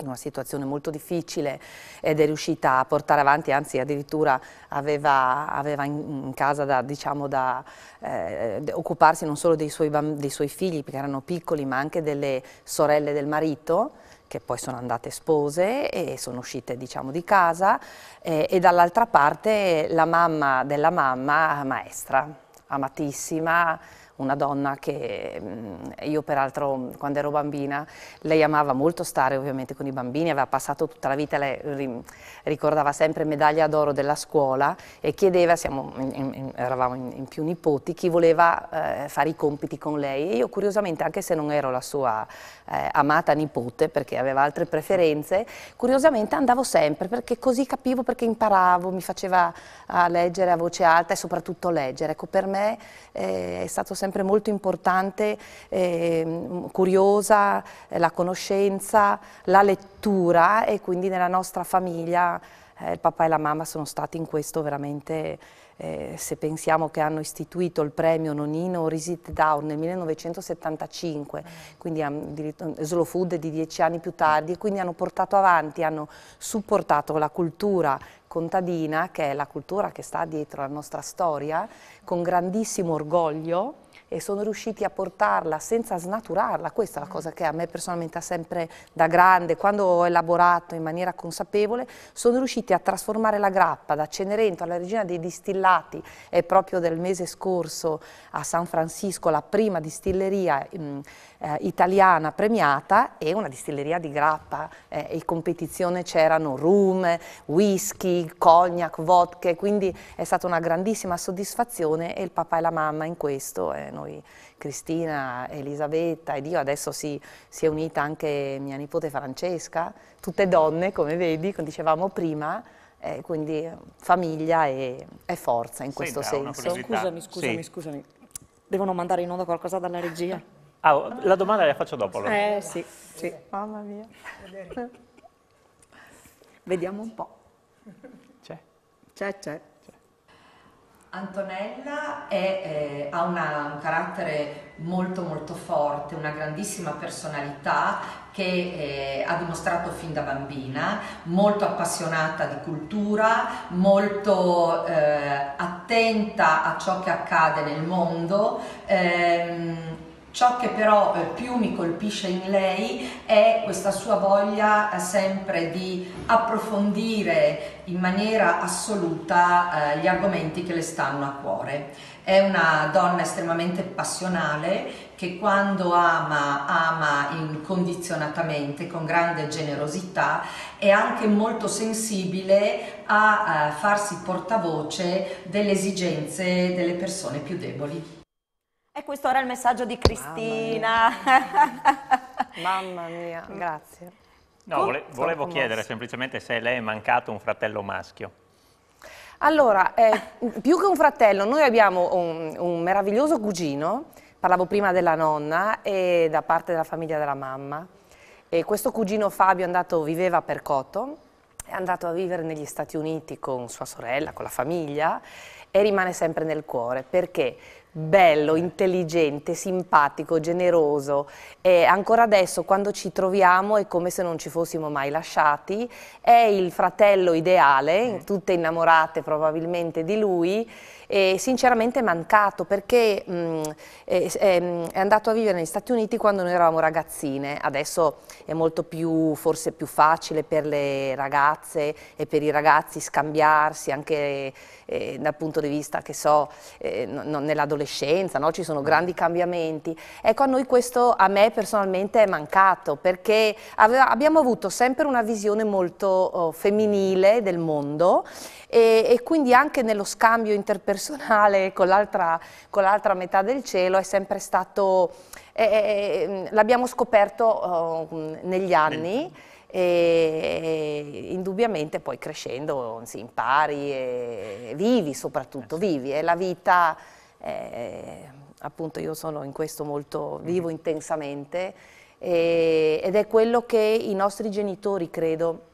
in una situazione molto difficile ed è riuscita a portare avanti, anzi addirittura aveva, aveva in, casa da, diciamo da eh, occuparsi non solo dei suoi, dei suoi figli, perché erano piccoli, ma anche delle sorelle del marito, che poi sono andate spose e sono uscite diciamo, di casa eh, e dall'altra parte la mamma della mamma maestra amatissima una donna che mm, io peraltro mm, quando ero bambina, lei amava molto stare ovviamente con i bambini, aveva passato tutta la vita, lei ricordava sempre medaglia d'oro della scuola e chiedeva, siamo, in, in, eravamo in, in, più nipoti, chi voleva eh, fare i compiti con lei e io curiosamente anche se non ero la sua eh, amata nipote perché aveva altre preferenze, curiosamente andavo sempre perché così capivo perché imparavo, mi faceva a ah, leggere a voce alta e soprattutto leggere, ecco per me eh, è stato sempre sempre molto importante, ehm, eh, curiosa, la conoscenza, la lettura e quindi nella nostra famiglia eh, il papà e la mamma sono stati in questo veramente, eh, se pensiamo che hanno istituito il premio Nonino Risit Down nel 1975, ah. quindi Slow Food di dieci anni più tardi, e quindi hanno portato avanti, hanno supportato la cultura contadina, che è la cultura che sta dietro la nostra storia, con grandissimo orgoglio e sono riusciti a portarla senza snaturarla, questa è la mm. cosa che a me personalmente ha sempre da grande, quando ho elaborato in maniera consapevole, sono riusciti a trasformare la grappa da Cenerentola alla regina dei distillati, è proprio del mese scorso a San Francisco la prima distilleria mm, eh, italiana premiata e una distilleria di grappa eh, in competizione c'erano rum, whisky, cognac, vodka, quindi è stata una grandissima soddisfazione e il papà e la mamma in questo eh, noi Cristina, Elisabetta ed io, adesso si, si è unita anche mia nipote Francesca, tutte donne come vedi, come dicevamo prima, eh, quindi famiglia e, e forza in Senta, questo senso. Scusami, scusami, sì. scusami, devono mandare in onda qualcosa dalla regia? Ah, la domanda la faccio dopo allora. Eh sì, sì. mamma mia. Vediamo un po'. C'è? C'è, c'è. Antonella è, eh, ha una, un carattere molto molto forte, una grandissima personalità che eh, ha dimostrato fin da bambina, molto appassionata di cultura, molto eh, attenta a ciò che accade nel mondo. Ehm, Ciò che però eh, più mi colpisce in lei è questa sua voglia eh, sempre di approfondire in maniera assoluta eh, gli argomenti che le stanno a cuore. È una donna estremamente passionale che quando ama, ama incondizionatamente, con grande generosità, è anche molto sensibile a farsi portavoce delle esigenze delle persone più deboli. E questo era il messaggio di Cristina. Mamma mia, Mamma mia. Mm. grazie. No, ecco. vole volevo chiedere semplicemente se lei è mancato un fratello maschio. Allora, eh, più che un fratello, noi abbiamo un, un meraviglioso cugino, parlavo prima della nonna, e da parte della famiglia della mamma. E questo cugino Fabio è andato, viveva per Cotto, è andato a vivere negli Stati Uniti con sua sorella, con la famiglia, e rimane sempre nel cuore. Perché? bello, intelligente, simpatico, generoso e ancora adesso quando ci troviamo è come se non ci fossimo mai lasciati, è il fratello ideale, mm. tutte innamorate probabilmente di lui e sinceramente è mancato perché mh, mm, è, mm, è, andato a vivere negli Stati Uniti quando noi eravamo ragazzine, adesso è molto più, forse più facile per le ragazze e per i ragazzi scambiarsi anche eh, dal punto di vista, che so, eh, nell'adolescenza, no? ci sono mm. grandi cambiamenti. Ecco, a noi questo, a me personalmente, è mancato perché aveva, abbiamo avuto sempre una visione molto oh, femminile del mondo e, e, quindi anche nello scambio interpersonale <laughs> con l'altra, metà del cielo è sempre stato, eh, l'abbiamo scoperto oh, negli anni e, indubbiamente poi crescendo si impari e, vivi soprattutto, certo. vivi, è la vita, eh, appunto io sono in questo molto, mm-hmm. vivo mm intensamente e, ed è quello che i nostri genitori credo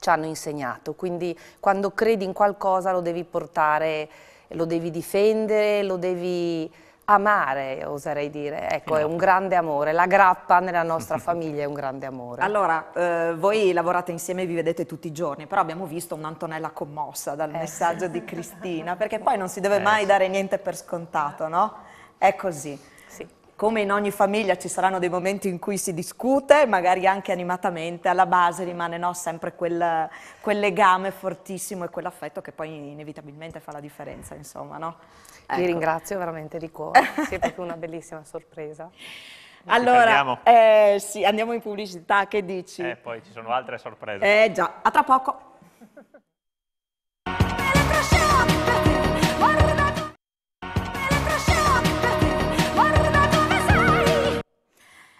ci hanno insegnato, quindi quando credi in qualcosa lo devi portare, lo devi difendere, lo devi amare, oserei dire. Ecco, è un grande amore. La grappa nella nostra <laughs> famiglia è un grande amore. Allora, eh, voi lavorate insieme e vi vedete tutti i giorni, però abbiamo visto un'Antonella commossa dal eh, messaggio sì. di <laughs> Cristina, perché poi non si deve eh, mai sì. dare niente per scontato, no? È così. Sì. Come in ogni famiglia ci saranno dei momenti in cui si discute, magari anche animatamente, alla base rimane no, sempre quel, quel legame fortissimo e quell'affetto che poi inevitabilmente fa la differenza, insomma, no? Ecco. Vi ringrazio veramente di cuore, siete proprio una bellissima sorpresa. Allora, eh, sì, andiamo in pubblicità, che dici? Eh, poi ci sono altre sorprese. Eh già, a tra poco.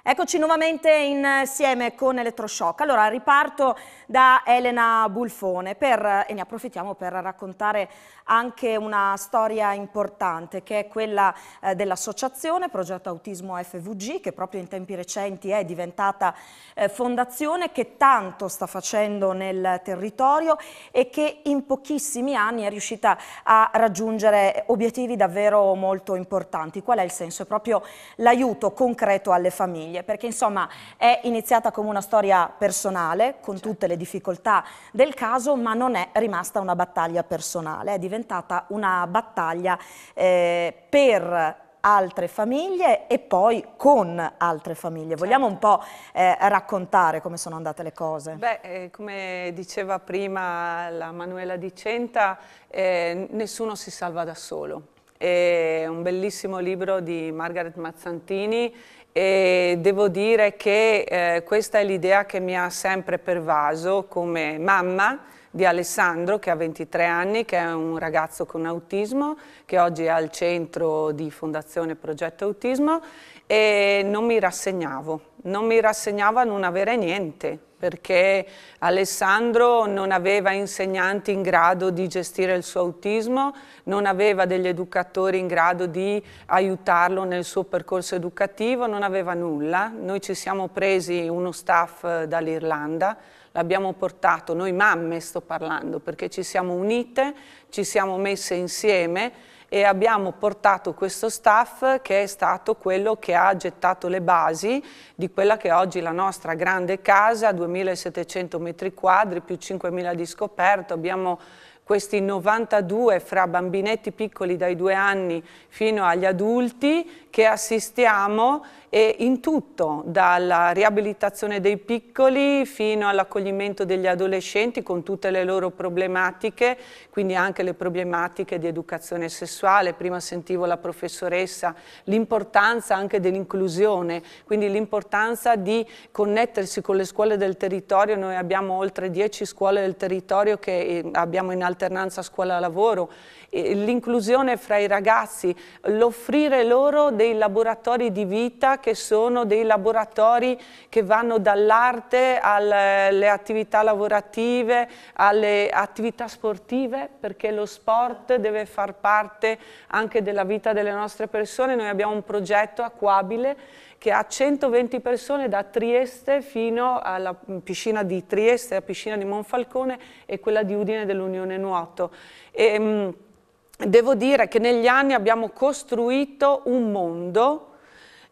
Eccoci nuovamente eh, insieme con Elettroshock. Allora, riparto da Elena Bulfone per, eh, e ne approfittiamo per raccontare anche una storia importante che è quella eh, dell'associazione Progetto Autismo FVG che proprio in tempi recenti è diventata eh, fondazione che tanto sta facendo nel territorio e che in pochissimi anni è riuscita a raggiungere obiettivi davvero molto importanti. Qual è il senso? È proprio l'aiuto concreto alle famiglie famiglie, perché insomma è iniziata come una storia personale, con certo. tutte le difficoltà del caso, ma non è rimasta una battaglia personale, è diventata una battaglia eh, per altre famiglie e poi con altre famiglie. Certo. Vogliamo un po' eh, raccontare come sono andate le cose? Beh, eh, come diceva prima la Manuela Dicenta, eh, nessuno si salva da solo. È un bellissimo libro di Margaret Mazzantini e devo dire che eh, questa è l'idea che mi ha sempre pervaso come mamma di Alessandro che ha 23 anni, che è un ragazzo con autismo, che oggi è al centro di Fondazione Progetto Autismo e non mi rassegnavo non mi rassegnava a non avere niente, perché Alessandro non aveva insegnanti in grado di gestire il suo autismo, non aveva degli educatori in grado di aiutarlo nel suo percorso educativo, non aveva nulla. Noi ci siamo presi uno staff eh, dall'Irlanda, l'abbiamo portato, noi mamme sto parlando, perché ci siamo unite, ci siamo messe insieme, e abbiamo portato questo staff che è stato quello che ha gettato le basi di quella che è oggi la nostra grande casa, 2700 metri quadri più 5000 di scoperto, abbiamo questi 92 fra bambinetti piccoli dai due anni fino agli adulti che assistiamo e in tutto, dalla riabilitazione dei piccoli fino all'accoglimento degli adolescenti con tutte le loro problematiche, quindi anche le problematiche di educazione sessuale, prima sentivo la professoressa, l'importanza anche dell'inclusione, quindi l'importanza di connettersi con le scuole del territorio, noi abbiamo oltre 10 scuole del territorio che eh, abbiamo in alternanza scuola-lavoro l'inclusione fra i ragazzi, l'offrire loro dei laboratori di vita che sono dei laboratori che vanno dall'arte alle attività lavorative, alle attività sportive, perché lo sport deve far parte anche della vita delle nostre persone. Noi abbiamo un progetto acquabile che ha 120 persone da Trieste fino alla piscina di Trieste, la piscina di Monfalcone e quella di Udine dell'Unione Nuoto. E, ehm, devo dire che negli anni abbiamo costruito un mondo,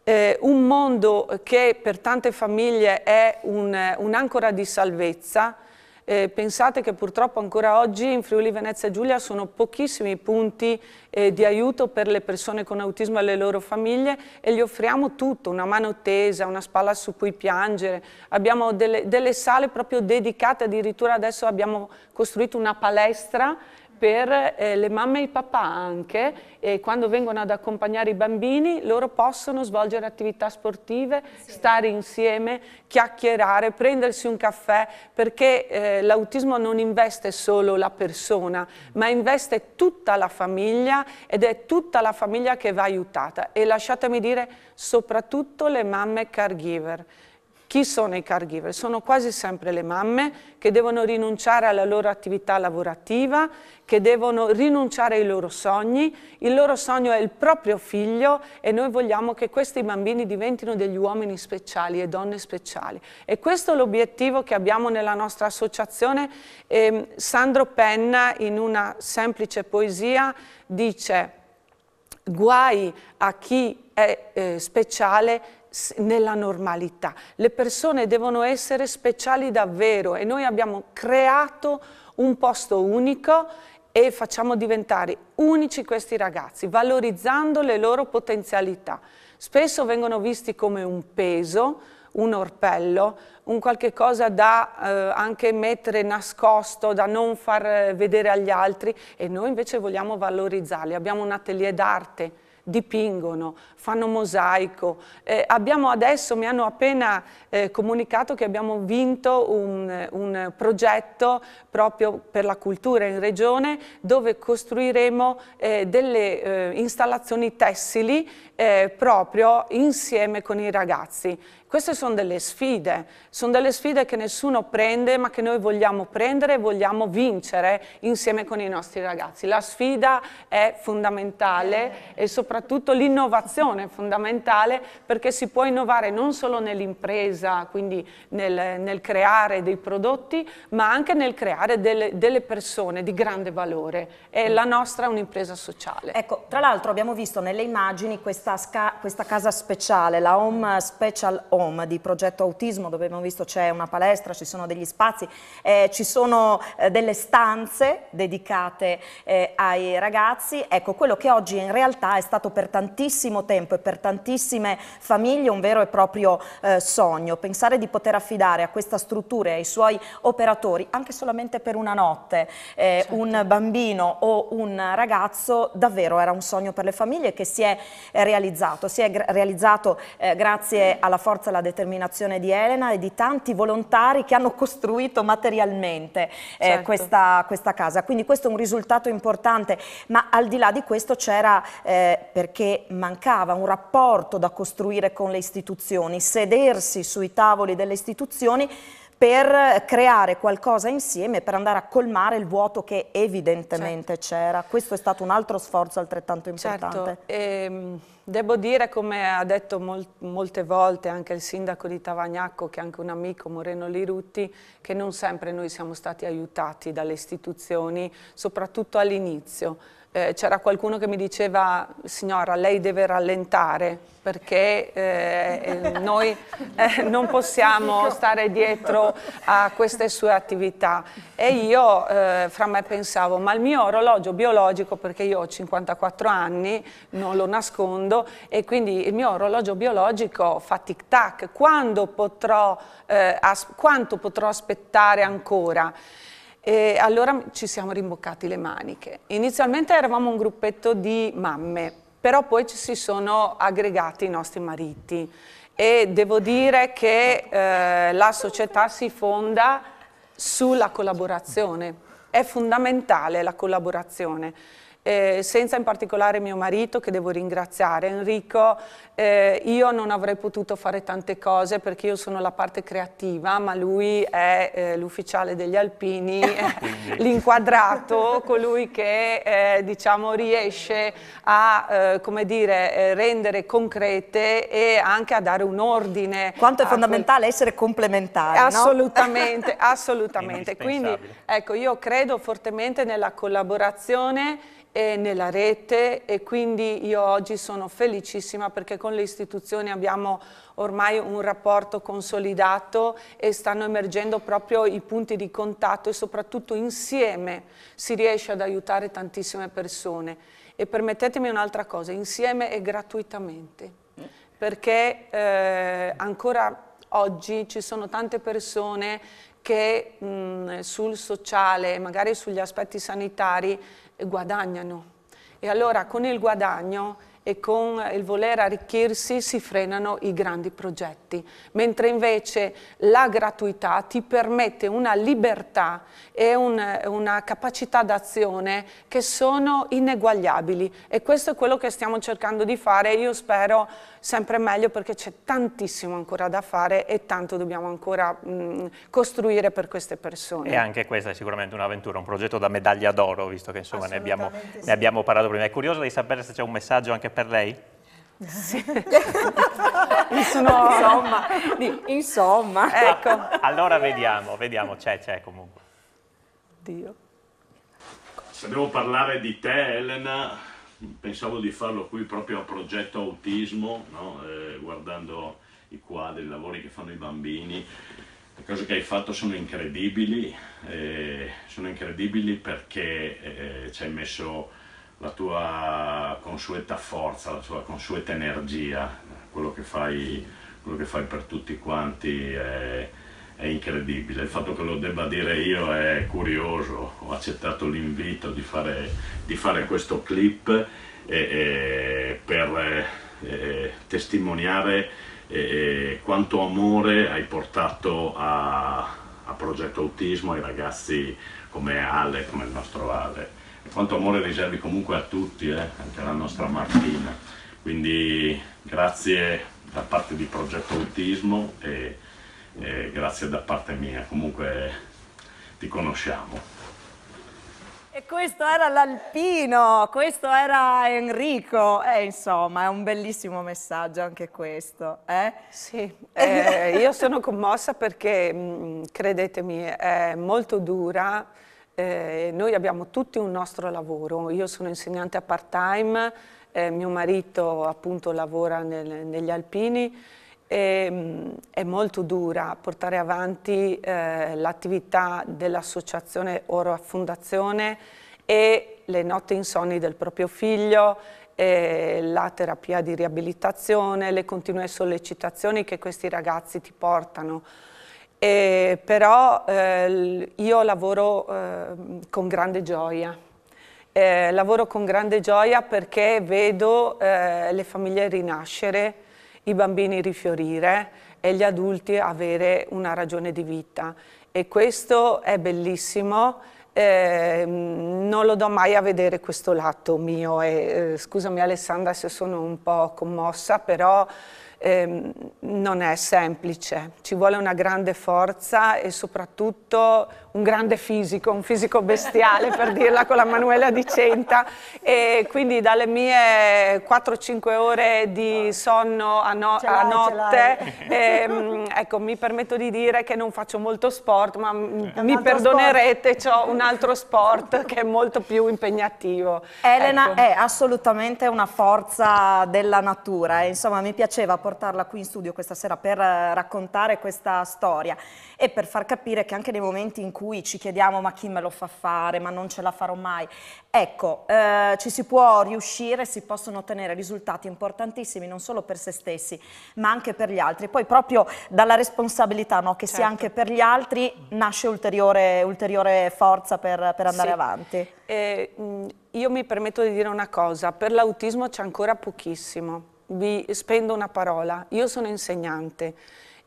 eh, un mondo che per tante famiglie è un'ancora un di salvezza. Eh, pensate che purtroppo ancora oggi in Friuli Venezia Giulia sono pochissimi i punti eh, di aiuto per le persone con autismo e le loro famiglie e gli offriamo tutto, una mano tesa, una spalla su cui piangere, abbiamo delle, delle sale proprio dedicate, addirittura adesso abbiamo costruito una palestra per eh, le mamme e i papà anche, e quando vengono ad accompagnare i bambini loro possono svolgere attività sportive, sì. stare insieme, chiacchierare, prendersi un caffè, perché eh, l'autismo non investe solo la persona, ma investe tutta la famiglia ed è tutta la famiglia che va aiutata e lasciatemi dire soprattutto le mamme caregiver. Chi sono i caregiver? Sono quasi sempre le mamme che devono rinunciare alla loro attività lavorativa, che devono rinunciare ai loro sogni, il loro sogno è il proprio figlio e noi vogliamo che questi bambini diventino degli uomini speciali e donne speciali. E questo è l'obiettivo che abbiamo nella nostra associazione. Eh, Sandro Penna in una semplice poesia dice guai a chi è eh, speciale nella normalità. Le persone devono essere speciali davvero e noi abbiamo creato un posto unico e facciamo diventare unici questi ragazzi, valorizzando le loro potenzialità. Spesso vengono visti come un peso, un orpello, un qualche cosa da eh, anche mettere nascosto, da non far eh, vedere agli altri e noi invece vogliamo valorizzarli. Abbiamo un atelier d'arte dipingono, fanno mosaico. Eh, abbiamo adesso, mi hanno appena eh, comunicato che abbiamo vinto un, un, progetto proprio per la cultura in regione dove costruiremo eh, delle eh, installazioni tessili eh, proprio insieme con i ragazzi. Queste sono delle sfide, sono delle sfide che nessuno prende ma che noi vogliamo prendere e vogliamo vincere insieme con i nostri ragazzi. La sfida è fondamentale e soprattutto l'innovazione è fondamentale perché si può innovare non solo nell'impresa, quindi nel, nel, creare dei prodotti, ma anche nel creare delle, delle persone di grande valore. E la nostra è un'impresa sociale. Ecco, tra l'altro abbiamo visto nelle immagini questa, questa casa speciale, la Home Special Home Home di progetto autismo dove abbiamo visto c'è una palestra, ci sono degli spazi, eh, ci sono eh, delle stanze dedicate eh, ai ragazzi. Ecco, quello che oggi in realtà è stato per tantissimo tempo e per tantissime famiglie un vero e proprio eh, sogno. Pensare di poter affidare a questa struttura e ai suoi operatori, anche solamente per una notte, eh, certo. un bambino o un ragazzo, davvero era un sogno per le famiglie che si è realizzato. Si è realizzato eh, grazie alla forza stata la determinazione di Elena e di tanti volontari che hanno costruito materialmente eh, certo. questa, questa, casa. Quindi questo è un risultato importante, ma al di là di questo c'era, eh, perché mancava un rapporto da costruire con le istituzioni, sedersi sui tavoli delle istituzioni per creare qualcosa insieme, per andare a colmare il vuoto che evidentemente certo. c'era. Questo è stato un altro sforzo altrettanto certo, importante. Certo. Ehm, e, devo dire, come ha detto mol molte volte anche il sindaco di Tavagnacco, che è anche un amico, Moreno Lirutti, che non sempre noi siamo stati aiutati dalle istituzioni, soprattutto all'inizio eh, c'era qualcuno che mi diceva signora lei deve rallentare perché eh, eh noi eh, non possiamo stare dietro a queste sue attività e io eh, fra me pensavo ma il mio orologio biologico perché io ho 54 anni non lo nascondo e quindi il mio orologio biologico fa tic tac quando potrò, eh, quanto potrò aspettare ancora e allora ci siamo rimboccati le maniche. Inizialmente eravamo un gruppetto di mamme, però poi ci si sono aggregati i nostri mariti e devo dire che eh, la società si fonda sulla collaborazione. È fondamentale la collaborazione eh, senza in particolare mio marito che devo ringraziare. Enrico, eh, io non avrei potuto fare tante cose perché io sono la parte creativa, ma lui è eh, l'ufficiale degli alpini, <laughs> eh, l'inquadrato, colui che eh, diciamo, riesce a eh, dire, rendere concrete e anche a dare un ordine. Quanto è fondamentale essere complementari. Assolutamente, no? assolutamente. <laughs> Quindi ecco, io credo fortemente nella collaborazione e nella rete e quindi io oggi sono felicissima perché con le istituzioni abbiamo ormai un rapporto consolidato e stanno emergendo proprio i punti di contatto e soprattutto insieme si riesce ad aiutare tantissime persone. E permettetemi un'altra cosa, insieme e gratuitamente, perché eh, ancora oggi ci sono tante persone che mh, sul sociale, magari sugli aspetti sanitari, guadagnano. E allora con il guadagno e con il voler arricchirsi si frenano i grandi progetti, mentre invece la gratuità ti permette una libertà e un, una capacità d'azione che sono ineguagliabili e questo è quello che stiamo cercando di fare, io spero sempre meglio perché c'è tantissimo ancora da fare e tanto dobbiamo ancora mh, mm, costruire per queste persone. E anche questa è sicuramente un'avventura, un progetto da medaglia d'oro, visto che insomma ne abbiamo, sì. ne abbiamo parlato prima. È curioso di sapere se c'è un messaggio anche per lei? Sì. sono... <laughs> insomma, insomma. Eh, ecco. Allora vediamo, vediamo, c'è, c'è comunque. Dio. Se devo parlare di te, Elena, pensavo di farlo qui proprio a progetto autismo, no? eh, guardando i quadri, i lavori che fanno i bambini. Le cose che hai fatto sono incredibili, eh, sono incredibili perché eh, ci hai messo la tua consueta forza, la tua consueta energia, quello che fai, quello che fai per tutti quanti è, è, incredibile. Il fatto che lo debba dire io è curioso, ho accettato l'invito di fare, di fare questo clip e, e per e, testimoniare e, quanto amore hai portato a, a Progetto Autismo, ai ragazzi come Ale, come il nostro Ale quanto amore riservi comunque a tutti, eh? anche alla nostra Martina. Quindi grazie da parte di Progetto Autismo e, e grazie da parte mia, comunque ti conosciamo. E questo era l'alpino, questo era Enrico, eh, insomma è un bellissimo messaggio anche questo. Eh? Sì, eh, eh. io sono commossa perché, mm, credetemi, è molto dura eh, noi abbiamo tutti un nostro lavoro, io sono insegnante a part time, eh, mio marito appunto lavora nel, negli alpini, e, mh, mm, è molto dura portare avanti eh, l'attività dell'associazione Oro Fondazione e le notti insonni del proprio figlio, la terapia di riabilitazione, le continue sollecitazioni che questi ragazzi ti portano. E, però eh, io lavoro eh, con grande gioia. Eh, lavoro con grande gioia perché vedo eh, le famiglie rinascere, i bambini rifiorire e gli adulti avere una ragione di vita. E questo è bellissimo. Ehm, non lo do mai a vedere questo lato mio e, eh, scusami Alessandra se sono un po' commossa, però ehm, non è semplice, ci vuole una grande forza e soprattutto un grande fisico, un fisico bestiale per dirla con la Manuela di Centa e quindi dalle mie 4-5 ore di sonno a, no a notte ehm, ecco, mi permetto di dire che non faccio molto sport ma mi perdonerete, ho un altro sport che è molto più impegnativo. Elena ecco. è assolutamente una forza della natura insomma mi piaceva portarla qui in studio questa sera per eh, raccontare questa storia e per far capire che anche nei momenti in cui cui ci chiediamo ma chi me lo fa fare, ma non ce la farò mai. Ecco, eh, ci si può riuscire, si possono ottenere risultati importantissimi non solo per se stessi, ma anche per gli altri. Poi proprio dalla responsabilità no, che certo. sia anche per gli altri nasce ulteriore, ulteriore forza per, per andare sì. avanti. Eh, io mi permetto di dire una cosa, per l'autismo c'è ancora pochissimo. Vi spendo una parola, io sono insegnante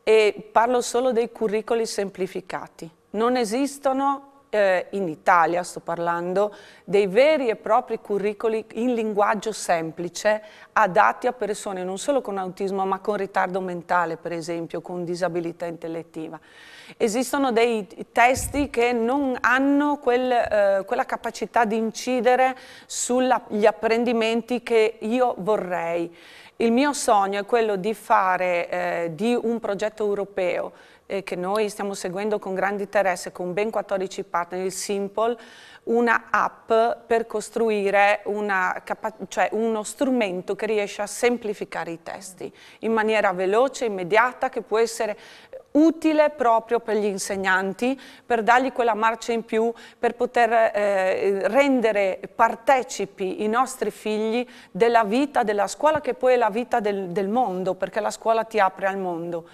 e parlo solo dei curricoli semplificati. Non esistono eh, in Italia, sto parlando, dei veri e propri curricoli in linguaggio semplice adatti a persone non solo con autismo ma con ritardo mentale, per esempio, con disabilità intellettiva. Esistono dei testi che non hanno quel, eh, quella capacità di incidere sugli apprendimenti che io vorrei. Il mio sogno è quello di fare eh, di un progetto europeo eh, che noi stiamo seguendo con grande interesse con ben 14 partner, il Simple, una app per costruire una, cioè uno strumento che riesce a semplificare i testi in maniera veloce, immediata, che può essere utile proprio per gli insegnanti, per dargli quella marcia in più, per poter eh, rendere partecipi i nostri figli della vita della scuola che poi è la vita del, del mondo, perché la scuola ti apre al mondo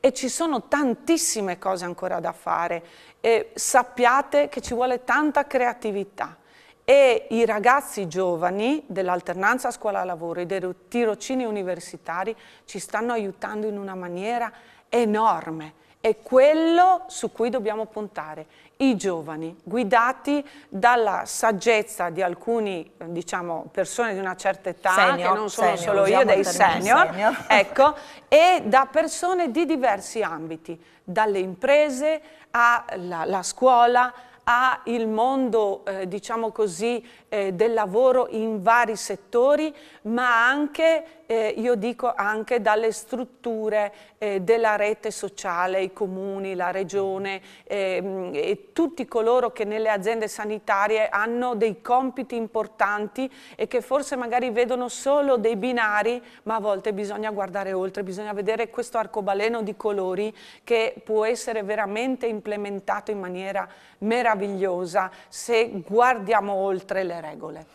e ci sono tantissime cose ancora da fare. E sappiate che ci vuole tanta creatività e i ragazzi giovani dell'alternanza scuola-lavoro e dei tirocini universitari ci stanno aiutando in una maniera enorme. È quello su cui dobbiamo puntare i giovani, guidati dalla saggezza di alcune diciamo, persone di una certa età, senior, che non sono senior, solo io, dei senior, senior. <laughs> Ecco, e da persone di diversi ambiti, dalle imprese alla scuola, al mondo, eh, diciamo così, eh, del lavoro in vari settori, ma anche eh, io dico anche dalle strutture eh, della rete sociale, i comuni, la regione eh, e tutti coloro che nelle aziende sanitarie hanno dei compiti importanti e che forse magari vedono solo dei binari, ma a volte bisogna guardare oltre, bisogna vedere questo arcobaleno di colori che può essere veramente implementato in maniera meravigliosa se guardiamo oltre le regole.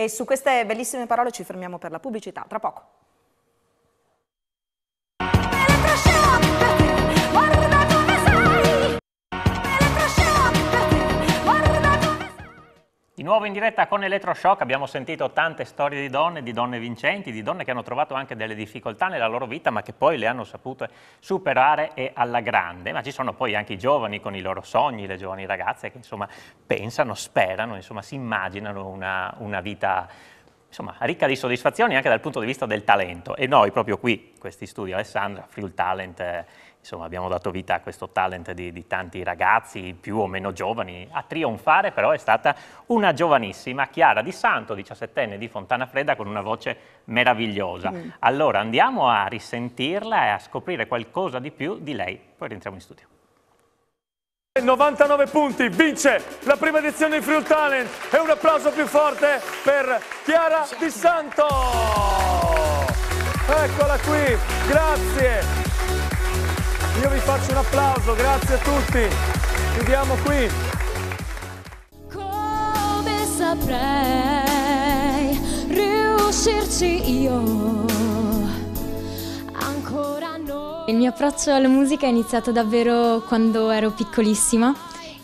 E su queste bellissime parole ci fermiamo per la pubblicità, tra poco. Di nuovo in diretta con Electroshock abbiamo sentito tante storie di donne, di donne vincenti, di donne che hanno trovato anche delle difficoltà nella loro vita ma che poi le hanno sapute superare e alla grande, ma ci sono poi anche i giovani con i loro sogni, le giovani ragazze che insomma pensano, sperano, insomma si immaginano una, una vita insomma, ricca di soddisfazioni anche dal punto di vista del talento e noi proprio qui, questi studi Alessandra, Friul Talent, eh, insomma, abbiamo dato vita a questo talent di, di, tanti ragazzi più o meno giovani. A trionfare però è stata una giovanissima, Chiara Di Santo, 17enne di Fontana Fredda, con una voce meravigliosa. Mm. Allora andiamo a risentirla e a scoprire qualcosa di più di lei, poi rientriamo in studio. 99 punti, vince la prima edizione di Friul Talent e un applauso più forte per Chiara Di Santo! Eccola qui, grazie! Io vi faccio un applauso, grazie a tutti. Chiudiamo qui. Come saprei riuscirci io? Ancora no. Il mio approccio alla musica è iniziato davvero quando ero piccolissima,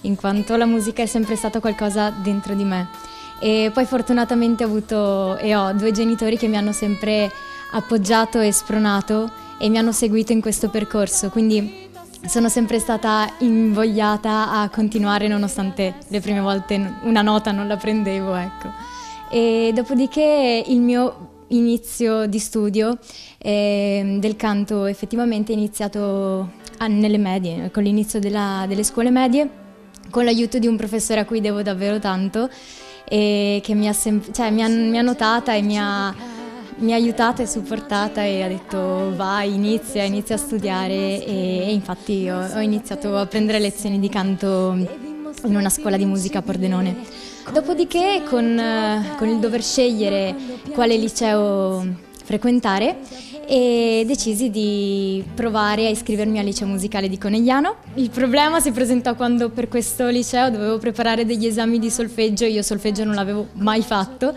in quanto la musica è sempre stata qualcosa dentro di me. E poi fortunatamente ho avuto e ho due genitori che mi hanno sempre appoggiato e spronato e mi hanno seguito in questo percorso, quindi sono sempre stata invogliata a continuare nonostante le prime volte una nota non la prendevo, ecco. E dopodiché il mio inizio di studio eh, del canto effettivamente è iniziato a, ah, nelle medie, con l'inizio delle scuole medie, con l'aiuto di un professore a cui devo davvero tanto e che mi ha, cioè, mi ha, mi ha notata e mi ha mi ha aiutata e supportata e ha detto vai, inizia, inizia a studiare e, e infatti ho, ho iniziato a prendere lezioni di canto in una scuola di musica a Pordenone. Dopodiché con, eh, con, il dover scegliere quale liceo frequentare e decisi di provare a iscrivermi al liceo musicale di Conegliano. Il problema si presentò quando per questo liceo dovevo preparare degli esami di solfeggio, io solfeggio non l'avevo mai fatto,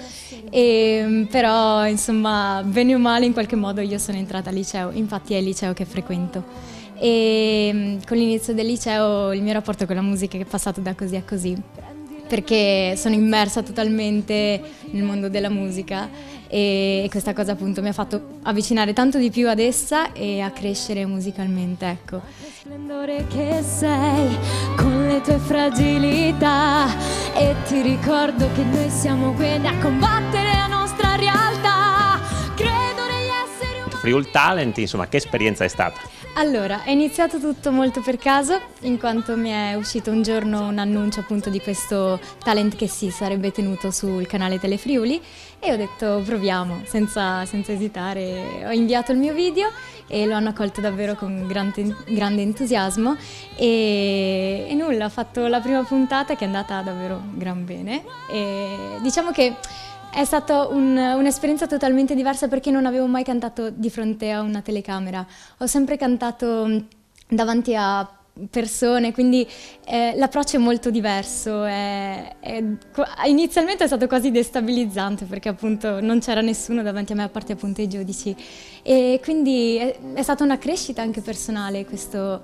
e, ehm, però insomma bene o male in qualche modo io sono entrata al liceo, infatti è il liceo che frequento. E ehm, con l'inizio del liceo il mio rapporto con la musica è passato da così a così perché sono immersa totalmente nel mondo della musica e questa cosa appunto mi ha fatto avvicinare tanto di più ad essa e a crescere musicalmente, ecco. Splendore che sei con le tue fragilità e ti ricordo che noi siamo qui a combattere la nostra realtà Friul Talent, insomma che esperienza è stata? Allora, è iniziato tutto molto per caso, in quanto mi è uscito un giorno un annuncio appunto di questo talent che si sarebbe tenuto sul canale Telefriuli e ho detto proviamo, senza, senza esitare. Ho inviato il mio video e lo hanno accolto davvero con grande, grande entusiasmo e, e, nulla, ho fatto la prima puntata che è andata davvero gran bene e diciamo che è stata un'esperienza totalmente diversa perché non avevo mai cantato di fronte a una telecamera. Ho sempre cantato mm, davanti a persone, quindi eh, l'approccio è molto diverso. È, è, inizialmente è stato quasi destabilizzante perché appunto non c'era nessuno davanti a me a parte appunto i giudici e quindi è, è stata una crescita anche personale questo,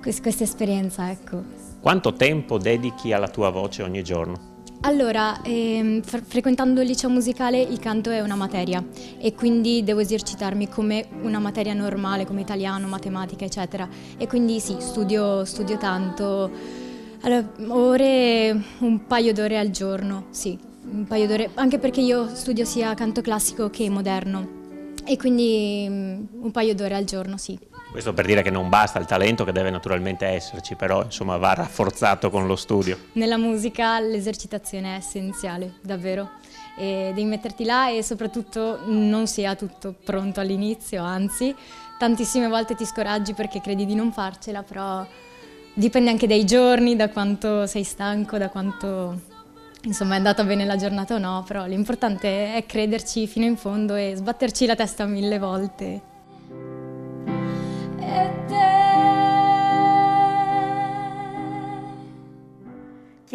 quest, questa esperienza. Ecco. Quanto tempo dedichi alla tua voce ogni giorno? Allora, ehm, fre frequentando il liceo musicale il canto è una materia e quindi devo esercitarmi come una materia normale, come italiano, matematica, eccetera. E quindi sì, studio, studio tanto, allora, ore, un paio d'ore al giorno, sì, un paio d'ore, anche perché io studio sia canto classico che moderno e quindi um, un paio d'ore al giorno, sì. Questo per dire che non basta il talento che deve naturalmente esserci, però insomma va rafforzato con lo studio. Nella musica l'esercitazione è essenziale, davvero. E devi metterti là e soprattutto non sia tutto pronto all'inizio, anzi tantissime volte ti scoraggi perché credi di non farcela, però dipende anche dai giorni, da quanto sei stanco, da quanto insomma è andata bene la giornata o no, però l'importante è crederci fino in fondo e sbatterci la testa mille volte.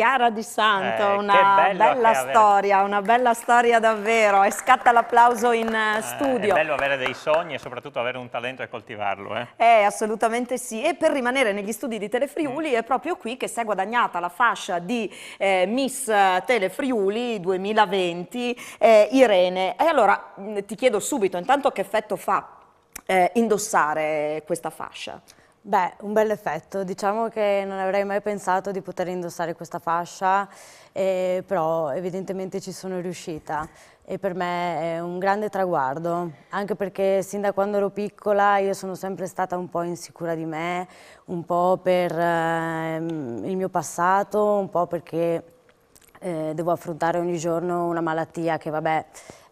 Chiara di Santo, eh, una bella storia, avere... una bella storia davvero e scatta l'applauso in eh, eh studio. È bello avere dei sogni e soprattutto avere un talento e coltivarlo. Eh, eh assolutamente sì e per rimanere negli studi di Telefriuli mm. è proprio qui che si è guadagnata la fascia di eh, Miss eh, Telefriuli 2020 Irene. E allora mm, ti chiedo subito intanto che effetto fa indossare questa fascia? Beh, un bel effetto. Diciamo che non avrei mai pensato di poter indossare questa fascia, eh, però evidentemente ci sono riuscita e per me è un grande traguardo, anche perché sin da quando ero piccola io sono sempre stata un po' insicura di me, un po' per eh, il mio passato, un po' perché eh, devo affrontare ogni giorno una malattia che vabbè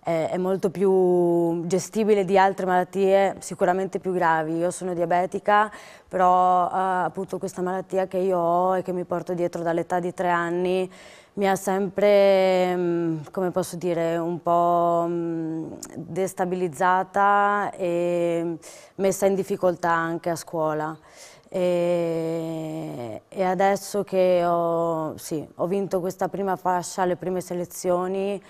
è molto più gestibile di altre malattie sicuramente più gravi. Io sono diabetica, però eh, appunto questa malattia che io ho e che mi porto dietro dall'età di tre anni mi ha sempre, mm, come posso dire, un po' mm, destabilizzata e messa in difficoltà anche a scuola. E, e, adesso che ho, sì, ho vinto questa prima fascia le prime selezioni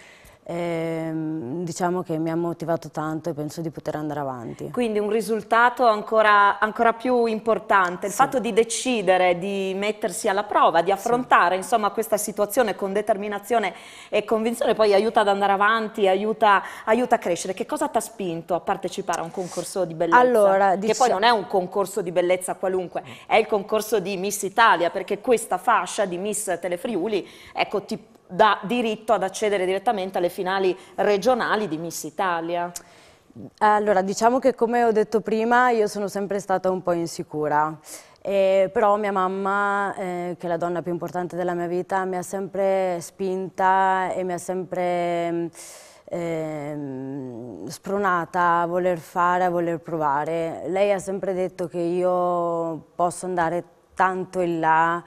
eh, diciamo che mi ha motivato tanto e penso di poter andare avanti. Quindi un risultato ancora, ancora più importante, il sì. fatto di decidere di mettersi alla prova, di affrontare sì. insomma, questa situazione con determinazione e convinzione poi aiuta ad andare avanti, aiuta, aiuta a crescere. Che cosa ti ha spinto a partecipare a un concorso di bellezza? Allora, Che poi non è un concorso di bellezza qualunque, è il concorso di Miss Italia perché questa fascia di Miss Telefriuli ecco, ti dà diritto ad accedere direttamente alle finali regionali di Miss Italia? Allora, diciamo che come ho detto prima, io sono sempre stata un po' insicura. Eh, però mia mamma, eh, che è la donna più importante della mia vita, mi ha sempre spinta e mi ha sempre eh, spronata a voler fare, a voler provare. Lei ha sempre detto che io posso andare tanto in là.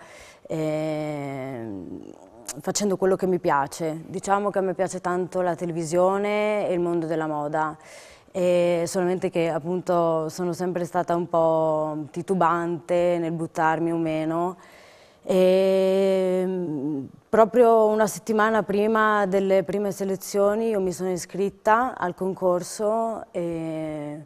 Ehm, facendo quello che mi piace. Diciamo che a me piace tanto la televisione e il mondo della moda. E solamente che appunto sono sempre stata un po' titubante nel buttarmi o meno e mm, proprio una settimana prima delle prime selezioni io mi sono iscritta al concorso e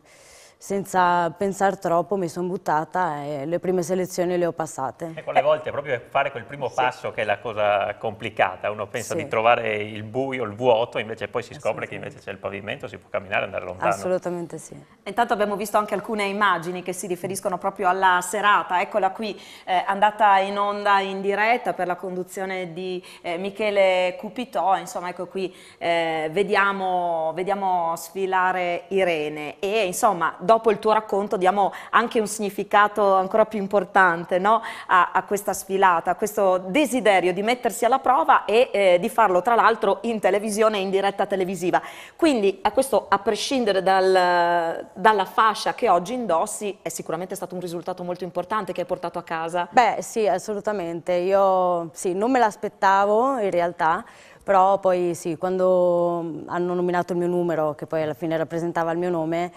senza pensare troppo mi sono buttata e le prime selezioni le ho passate. Ecco, le volte proprio fare quel primo sì. passo che è la cosa complicata, uno pensa sì. di trovare il buio, il vuoto, invece poi si scopre che invece c'è il pavimento, si può camminare e andare lontano. Assolutamente sì. Intanto abbiamo visto anche alcune immagini che si riferiscono proprio alla serata, eccola qui, eh, andata in onda in diretta per la conduzione di eh, Michele Cupitò, insomma ecco qui eh, vediamo, vediamo sfilare Irene e insomma dopo dopo il tuo racconto diamo anche un significato ancora più importante no? a, a, questa sfilata, a questo desiderio di mettersi alla prova e eh, di farlo tra l'altro in televisione e in diretta televisiva. Quindi a questo a prescindere dal, dalla fascia che oggi indossi è sicuramente stato un risultato molto importante che hai portato a casa. Beh sì assolutamente, io sì, non me l'aspettavo in realtà però poi sì, quando hanno nominato il mio numero, che poi alla fine rappresentava il mio nome,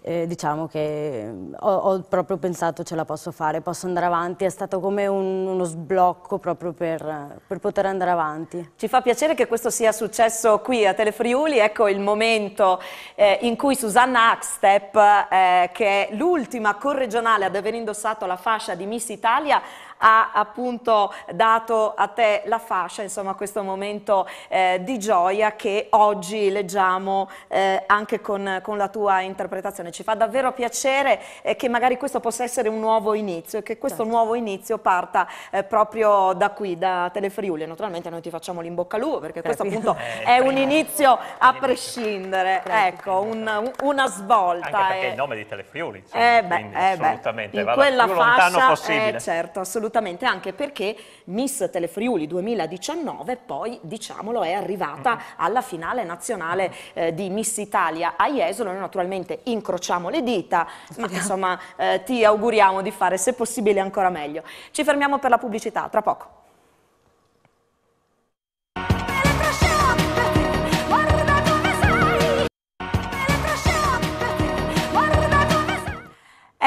eh, diciamo che mm, ho, ho, proprio pensato ce la posso fare, posso andare avanti, è stato come un, uno sblocco proprio per, per, poter andare avanti. Ci fa piacere che questo sia successo qui a Telefriuli, ecco il momento eh, in cui Susanna Axtep, eh, che è l'ultima corregionale ad aver indossato la fascia di Miss Italia, ha appunto dato a te la fascia, insomma questo momento eh, di gioia che oggi leggiamo eh, anche con, con, la tua interpretazione. Ci fa davvero piacere eh, che magari questo possa essere un nuovo inizio e che questo certo. nuovo inizio parta eh, proprio da qui, da Telefriuli. Naturalmente noi ti facciamo l'imbocca al lupo perché questo eh, appunto eh, è un inizio a prescindere, ecco, un, una svolta. Anche perché è il nome di Telefriuli, insomma, beh, quindi assolutamente, va più fascia, lontano possibile. certo, assolutamente assolutamente, anche perché Miss Telefriuli 2019 poi, diciamolo, è arrivata alla finale nazionale eh, di Miss Italia a Jesolo. Noi naturalmente incrociamo le dita, ma insomma eh, ti auguriamo di fare se possibile ancora meglio. Ci fermiamo per la pubblicità, tra poco.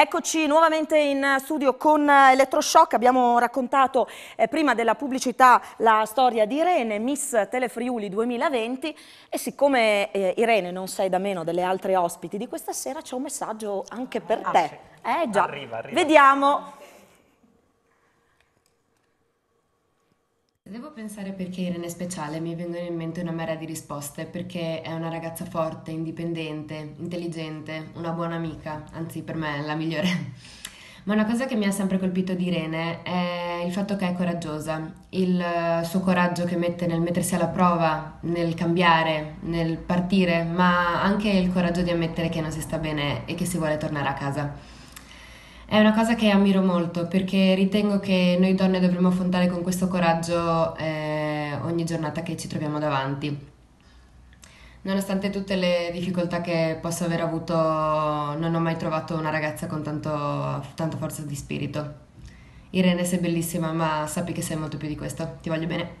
Eccoci nuovamente in studio con eh, Elettroshock, abbiamo raccontato eh, prima della pubblicità la storia di Irene, Miss Telefriuli 2020 e siccome eh, Irene non sei da meno delle altre ospiti di questa sera c'è un messaggio anche per ah, te. Sì. Eh già, arriva, arriva. vediamo. Devo pensare perché Irene è speciale, mi vengono in mente una marea di risposte, perché è una ragazza forte, indipendente, intelligente, una buona amica, anzi per me è la migliore. <laughs> Ma una cosa che mi ha sempre colpito di Irene è il fatto che è coraggiosa, il eh, suo coraggio che mette nel mettersi alla prova, nel cambiare, nel partire, ma anche il coraggio di ammettere che non si sta bene e che si vuole tornare a casa. È una cosa che ammiro molto perché ritengo che noi donne dovremmo affrontare con questo coraggio eh, ogni giornata che ci troviamo davanti. Nonostante tutte le difficoltà che posso aver avuto, non ho mai trovato una ragazza con tanto, tanta forza di spirito. Irene, sei bellissima, ma sappi che sei molto più di questo. Ti voglio bene.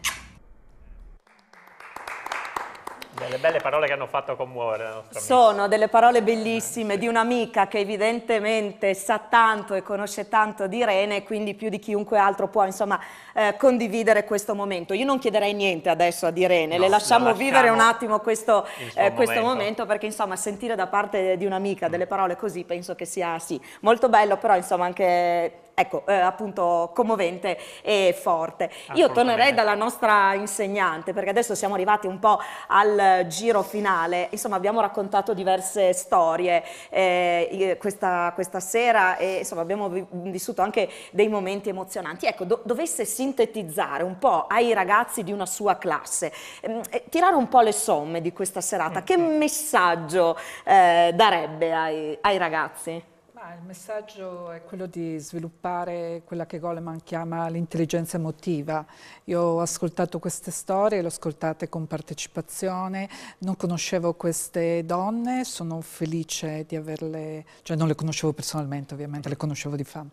Delle belle parole che hanno fatto commuovere la nostra Sono delle parole bellissime di un'amica che evidentemente sa tanto e conosce tanto di Irene quindi più di chiunque altro può insomma eh, condividere questo momento. Io non chiederei niente adesso ad Irene, no, le lasciamo, lasciamo vivere un attimo questo, eh, questo momento. momento. perché insomma sentire da parte di un'amica mm. delle parole così penso che sia sì, molto bello però insomma anche ecco, eh, appunto commovente e forte. Io tornerei dalla nostra insegnante, perché adesso siamo arrivati un po' al giro finale, insomma abbiamo raccontato diverse storie eh, questa, questa, sera e insomma abbiamo vissuto anche dei momenti emozionanti. Ecco, do, dovesse sintetizzare un po' ai ragazzi di una sua classe, eh, tirare un po' le somme di questa serata, mm -hmm. che messaggio eh, darebbe ai, ai ragazzi? Ma il messaggio è quello di sviluppare quella che Goleman chiama l'intelligenza emotiva. Io ho ascoltato queste storie, le ho ascoltate con partecipazione, non conoscevo queste donne, sono felice di averle, cioè non le conoscevo personalmente ovviamente, le conoscevo di fama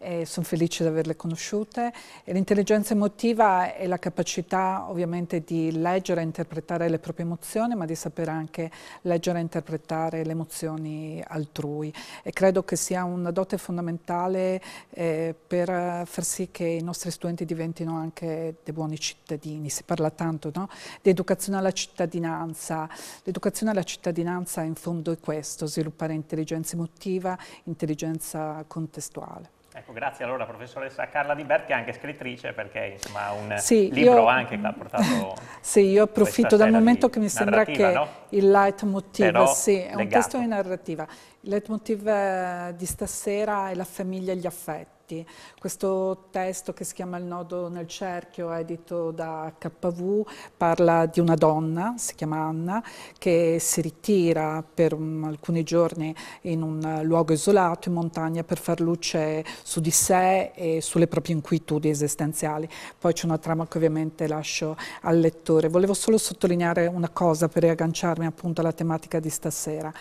e sono felice di averle conosciute. L'intelligenza emotiva è la capacità ovviamente di leggere e interpretare le proprie emozioni, ma di sapere anche leggere e interpretare le emozioni altrui. E credo che sia una dote fondamentale eh, per far sì che i nostri studenti diventino anche dei buoni cittadini. Si parla tanto no? di educazione alla cittadinanza. L'educazione alla cittadinanza in fondo è questo, sviluppare intelligenza emotiva, intelligenza contestuale. Ecco, grazie allora professoressa Carla Di Berti, anche scrittrice, perché insomma ha un sì, libro io, anche che ha portato... <laughs> Sì, io approfitto dal momento che mi sembra che no? il leitmotiv, Però sì, è legato. un testo di narrativa. Il leitmotiv eh, di stasera è la famiglia e gli affetti Giorgetti. Questo testo che si chiama Il nodo nel cerchio, edito da KV, parla di una donna, si chiama Anna, che si ritira per um, alcuni giorni in un luogo isolato in montagna per far luce su di sé e sulle proprie inquietudini esistenziali. Poi c'è una trama che ovviamente lascio al lettore. Volevo solo sottolineare una cosa per riagganciarmi appunto alla tematica di stasera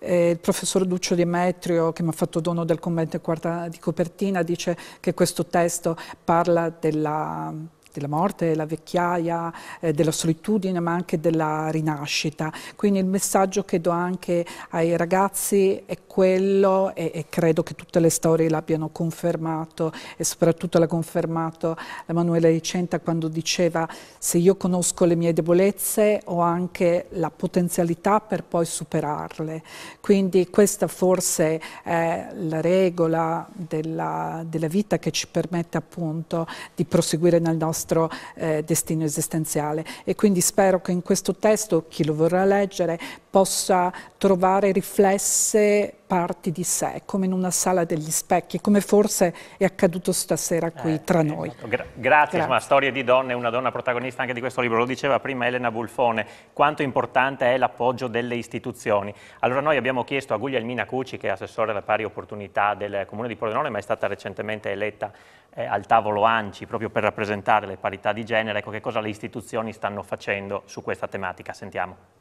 eh, il professor Duccio Demetrio che mi ha fatto dono del commento quarta di copertina dice che questo testo parla della della morte, della vecchiaia, eh, della solitudine, ma anche della rinascita. Quindi il messaggio che do anche ai ragazzi è quello e, e credo che tutte le storie l'abbiano confermato e soprattutto l'ha confermato Emanuele Ricenta quando diceva se io conosco le mie debolezze ho anche la potenzialità per poi superarle. Quindi questa forse è la regola della, della vita che ci permette appunto di proseguire nel nostro nostro eh, destino esistenziale e quindi spero che in questo testo chi lo vorrà leggere possa trovare riflesse parti di sé, come in una sala degli specchi, come forse è accaduto stasera qui eh, tra eh, noi. Gra grazie, grazie. Insomma, storie di donne, una donna protagonista anche di questo libro, lo diceva prima Elena Bulfone, quanto importante è l'appoggio delle istituzioni. Allora noi abbiamo chiesto a Guglielmina Cucci, che è assessore alla pari opportunità del Comune di Pordenone, ma è stata recentemente eletta eh, al tavolo ANCI proprio per rappresentare le parità di genere, ecco che cosa le istituzioni stanno facendo su questa tematica, sentiamo.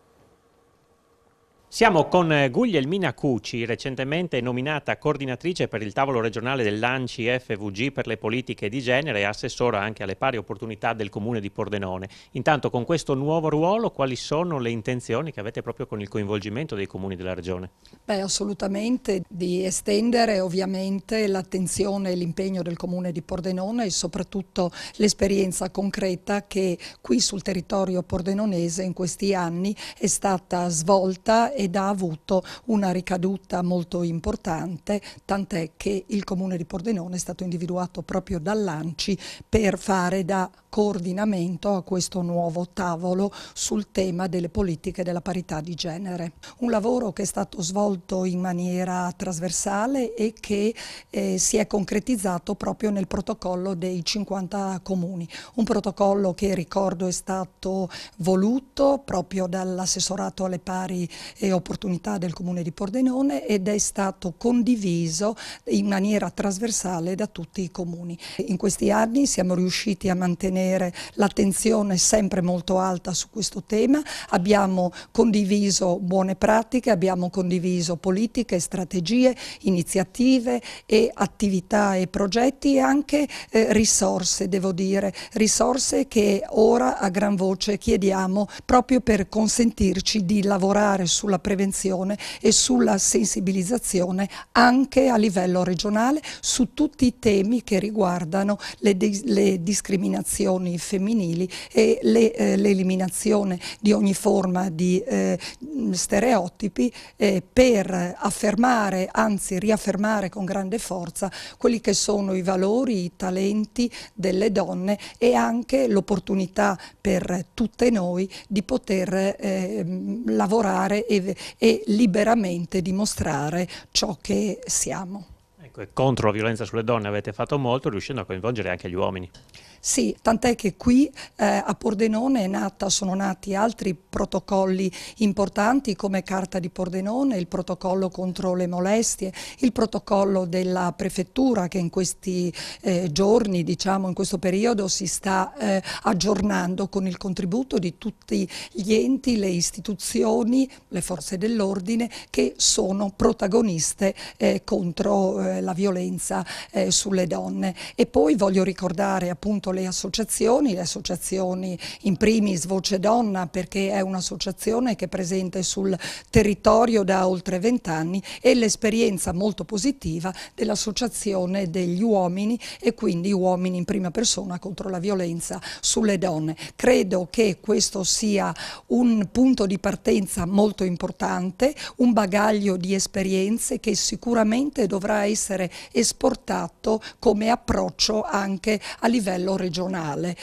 Siamo con eh, Guglielmina Cucci, recentemente nominata coordinatrice per il tavolo regionale dell'ANCI FVG per le politiche di genere e assessora anche alle pari opportunità del comune di Pordenone. Intanto con questo nuovo ruolo quali sono le intenzioni che avete proprio con il coinvolgimento dei comuni della regione? Beh assolutamente di estendere ovviamente l'attenzione e l'impegno del comune di Pordenone e soprattutto l'esperienza concreta che qui sul territorio pordenonese in questi anni è stata svolta ed ha avuto una ricaduta molto importante, tant'è che il Comune di Pordenone è stato individuato proprio dall'ANCI per fare da coordinamento a questo nuovo tavolo sul tema delle politiche della parità di genere. Un lavoro che è stato svolto in maniera trasversale e che eh, si è concretizzato proprio nel protocollo dei 50 comuni, un protocollo che ricordo è stato voluto proprio dall'assessorato alle pari eh, opportunità del Comune di Pordenone ed è stato condiviso in maniera trasversale da tutti i comuni. In questi anni siamo riusciti a mantenere l'attenzione sempre molto alta su questo tema, abbiamo condiviso buone pratiche, abbiamo condiviso politiche, strategie, iniziative e attività e progetti e anche eh, risorse, devo dire, risorse che ora a gran voce chiediamo proprio per consentirci di lavorare sulla sulla prevenzione e sulla sensibilizzazione anche a livello regionale su tutti i temi che riguardano le, le discriminazioni femminili e eh, l'eliminazione eh, di ogni forma di eh, stereotipi eh, per affermare, anzi riaffermare con grande forza quelli che sono i valori, i talenti delle donne e anche l'opportunità per tutte noi di poter ehm, lavorare e e liberamente dimostrare ciò che siamo. Ecco, contro la violenza sulle donne avete fatto molto riuscendo a coinvolgere anche gli uomini. Sì, tant'è che qui eh, a Pordenone nata, sono nati altri protocolli importanti come Carta di Pordenone, il protocollo contro le molestie, il protocollo della prefettura che in questi eh, giorni, diciamo in questo periodo, si sta eh, aggiornando con il contributo di tutti gli enti, le istituzioni, le forze dell'ordine che sono protagoniste eh, contro eh, la violenza eh, sulle donne. E poi voglio ricordare appunto aiutato le associazioni, le associazioni in primis Voce Donna perché è un'associazione che è presente sul territorio da oltre vent'anni e l'esperienza molto positiva dell'associazione degli uomini e quindi uomini in prima persona contro la violenza sulle donne. Credo che questo sia un punto di partenza molto importante, un bagaglio di esperienze che sicuramente dovrà essere esportato come approccio anche a livello regionale.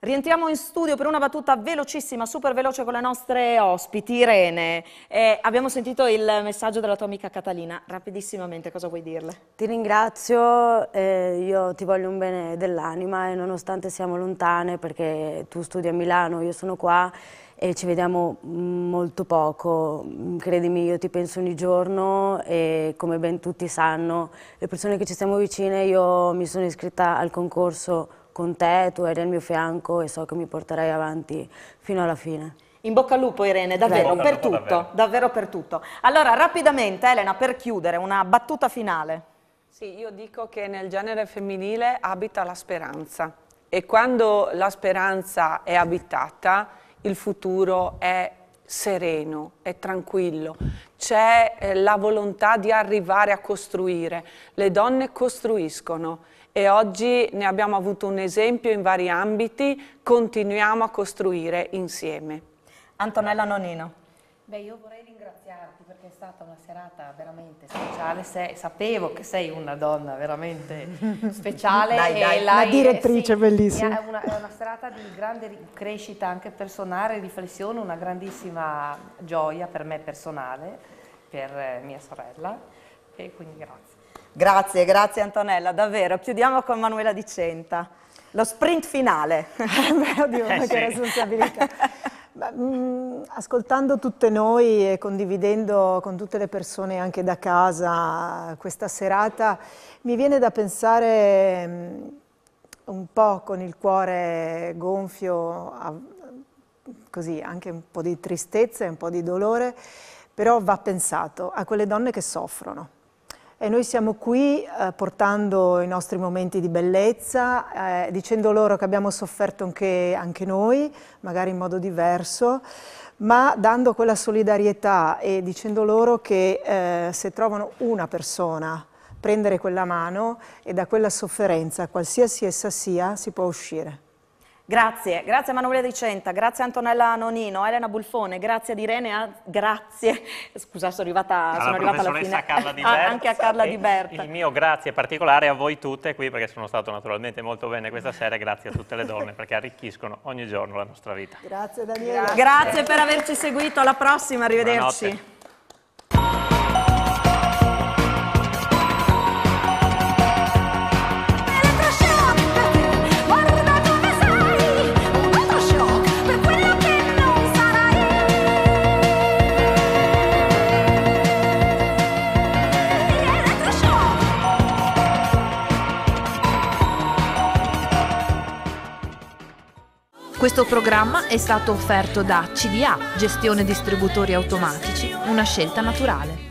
Rientriamo in studio per una battuta velocissima, super veloce con le nostre ospiti. Irene, eh, abbiamo sentito il messaggio della tua amica Catalina, rapidissimamente cosa vuoi dirle? Ti ringrazio, eh, io ti voglio un bene dell'anima e nonostante siamo lontane perché tu studi a Milano, io sono qua e ci vediamo molto poco, credimi io ti penso ogni giorno e come ben tutti sanno, le persone che ci stiamo vicine, io mi sono iscritta al concorso con te, tu eri al mio fianco e so che mi porterai avanti fino alla fine. In bocca al lupo Irene, davvero, lupo, per tutto, davvero. davvero per tutto. Allora, rapidamente Elena, per chiudere, una battuta finale. Sì, io dico che nel genere femminile abita la speranza e quando la speranza è abitata il futuro è sereno, è tranquillo, c'è eh, la volontà di arrivare a costruire, le donne costruiscono e oggi ne abbiamo avuto un esempio in vari ambiti, continuiamo a costruire insieme. Antonella Nonino. Beh, io vorrei ringraziarti perché è stata una serata veramente speciale. Se, sapevo che sei una donna veramente <laughs> speciale. dai, dai, la direttrice, eh, sì, bellissima. È una, è una, serata di grande crescita anche personale, riflessione, una grandissima gioia per me personale, per eh, mia sorella. E quindi grazie. Grazie, grazie Antonella, davvero. Chiudiamo con Manuela Di Centa. Lo sprint finale. Beh, <laughs> oddio, eh, che sì. responsabilità. <laughs> Mm, ascoltando tutte noi e condividendo con tutte le persone anche da casa questa serata, mi viene da pensare mm, un po' con il cuore gonfio, così anche un po' di tristezza e un po' di dolore, però va pensato a quelle donne che soffrono e noi siamo qui eh, portando i nostri momenti di bellezza, eh, dicendo loro che abbiamo sofferto anche, anche, noi, magari in modo diverso, ma dando quella solidarietà e dicendo loro che eh, se trovano una persona, prendere quella mano e da quella sofferenza, qualsiasi essa sia, si può uscire. Grazie, grazie Emanuele Di Centa, grazie Antonella Nonino, Elena Bulfone, grazie ad Irene, a... grazie, scusa sono arrivata, alla sono arrivata alla fine, Carla Di ah, Berta, anche a Carla Di Berta. Il mio grazie particolare a voi tutte qui perché sono stato naturalmente molto bene questa sera e grazie a tutte le donne perché arricchiscono ogni giorno la nostra vita. Grazie Daniela. Grazie, grazie per averci seguito, alla prossima, arrivederci. Buonanotte. Questo programma è stato offerto da CDA, gestione distributori automatici, una scelta naturale.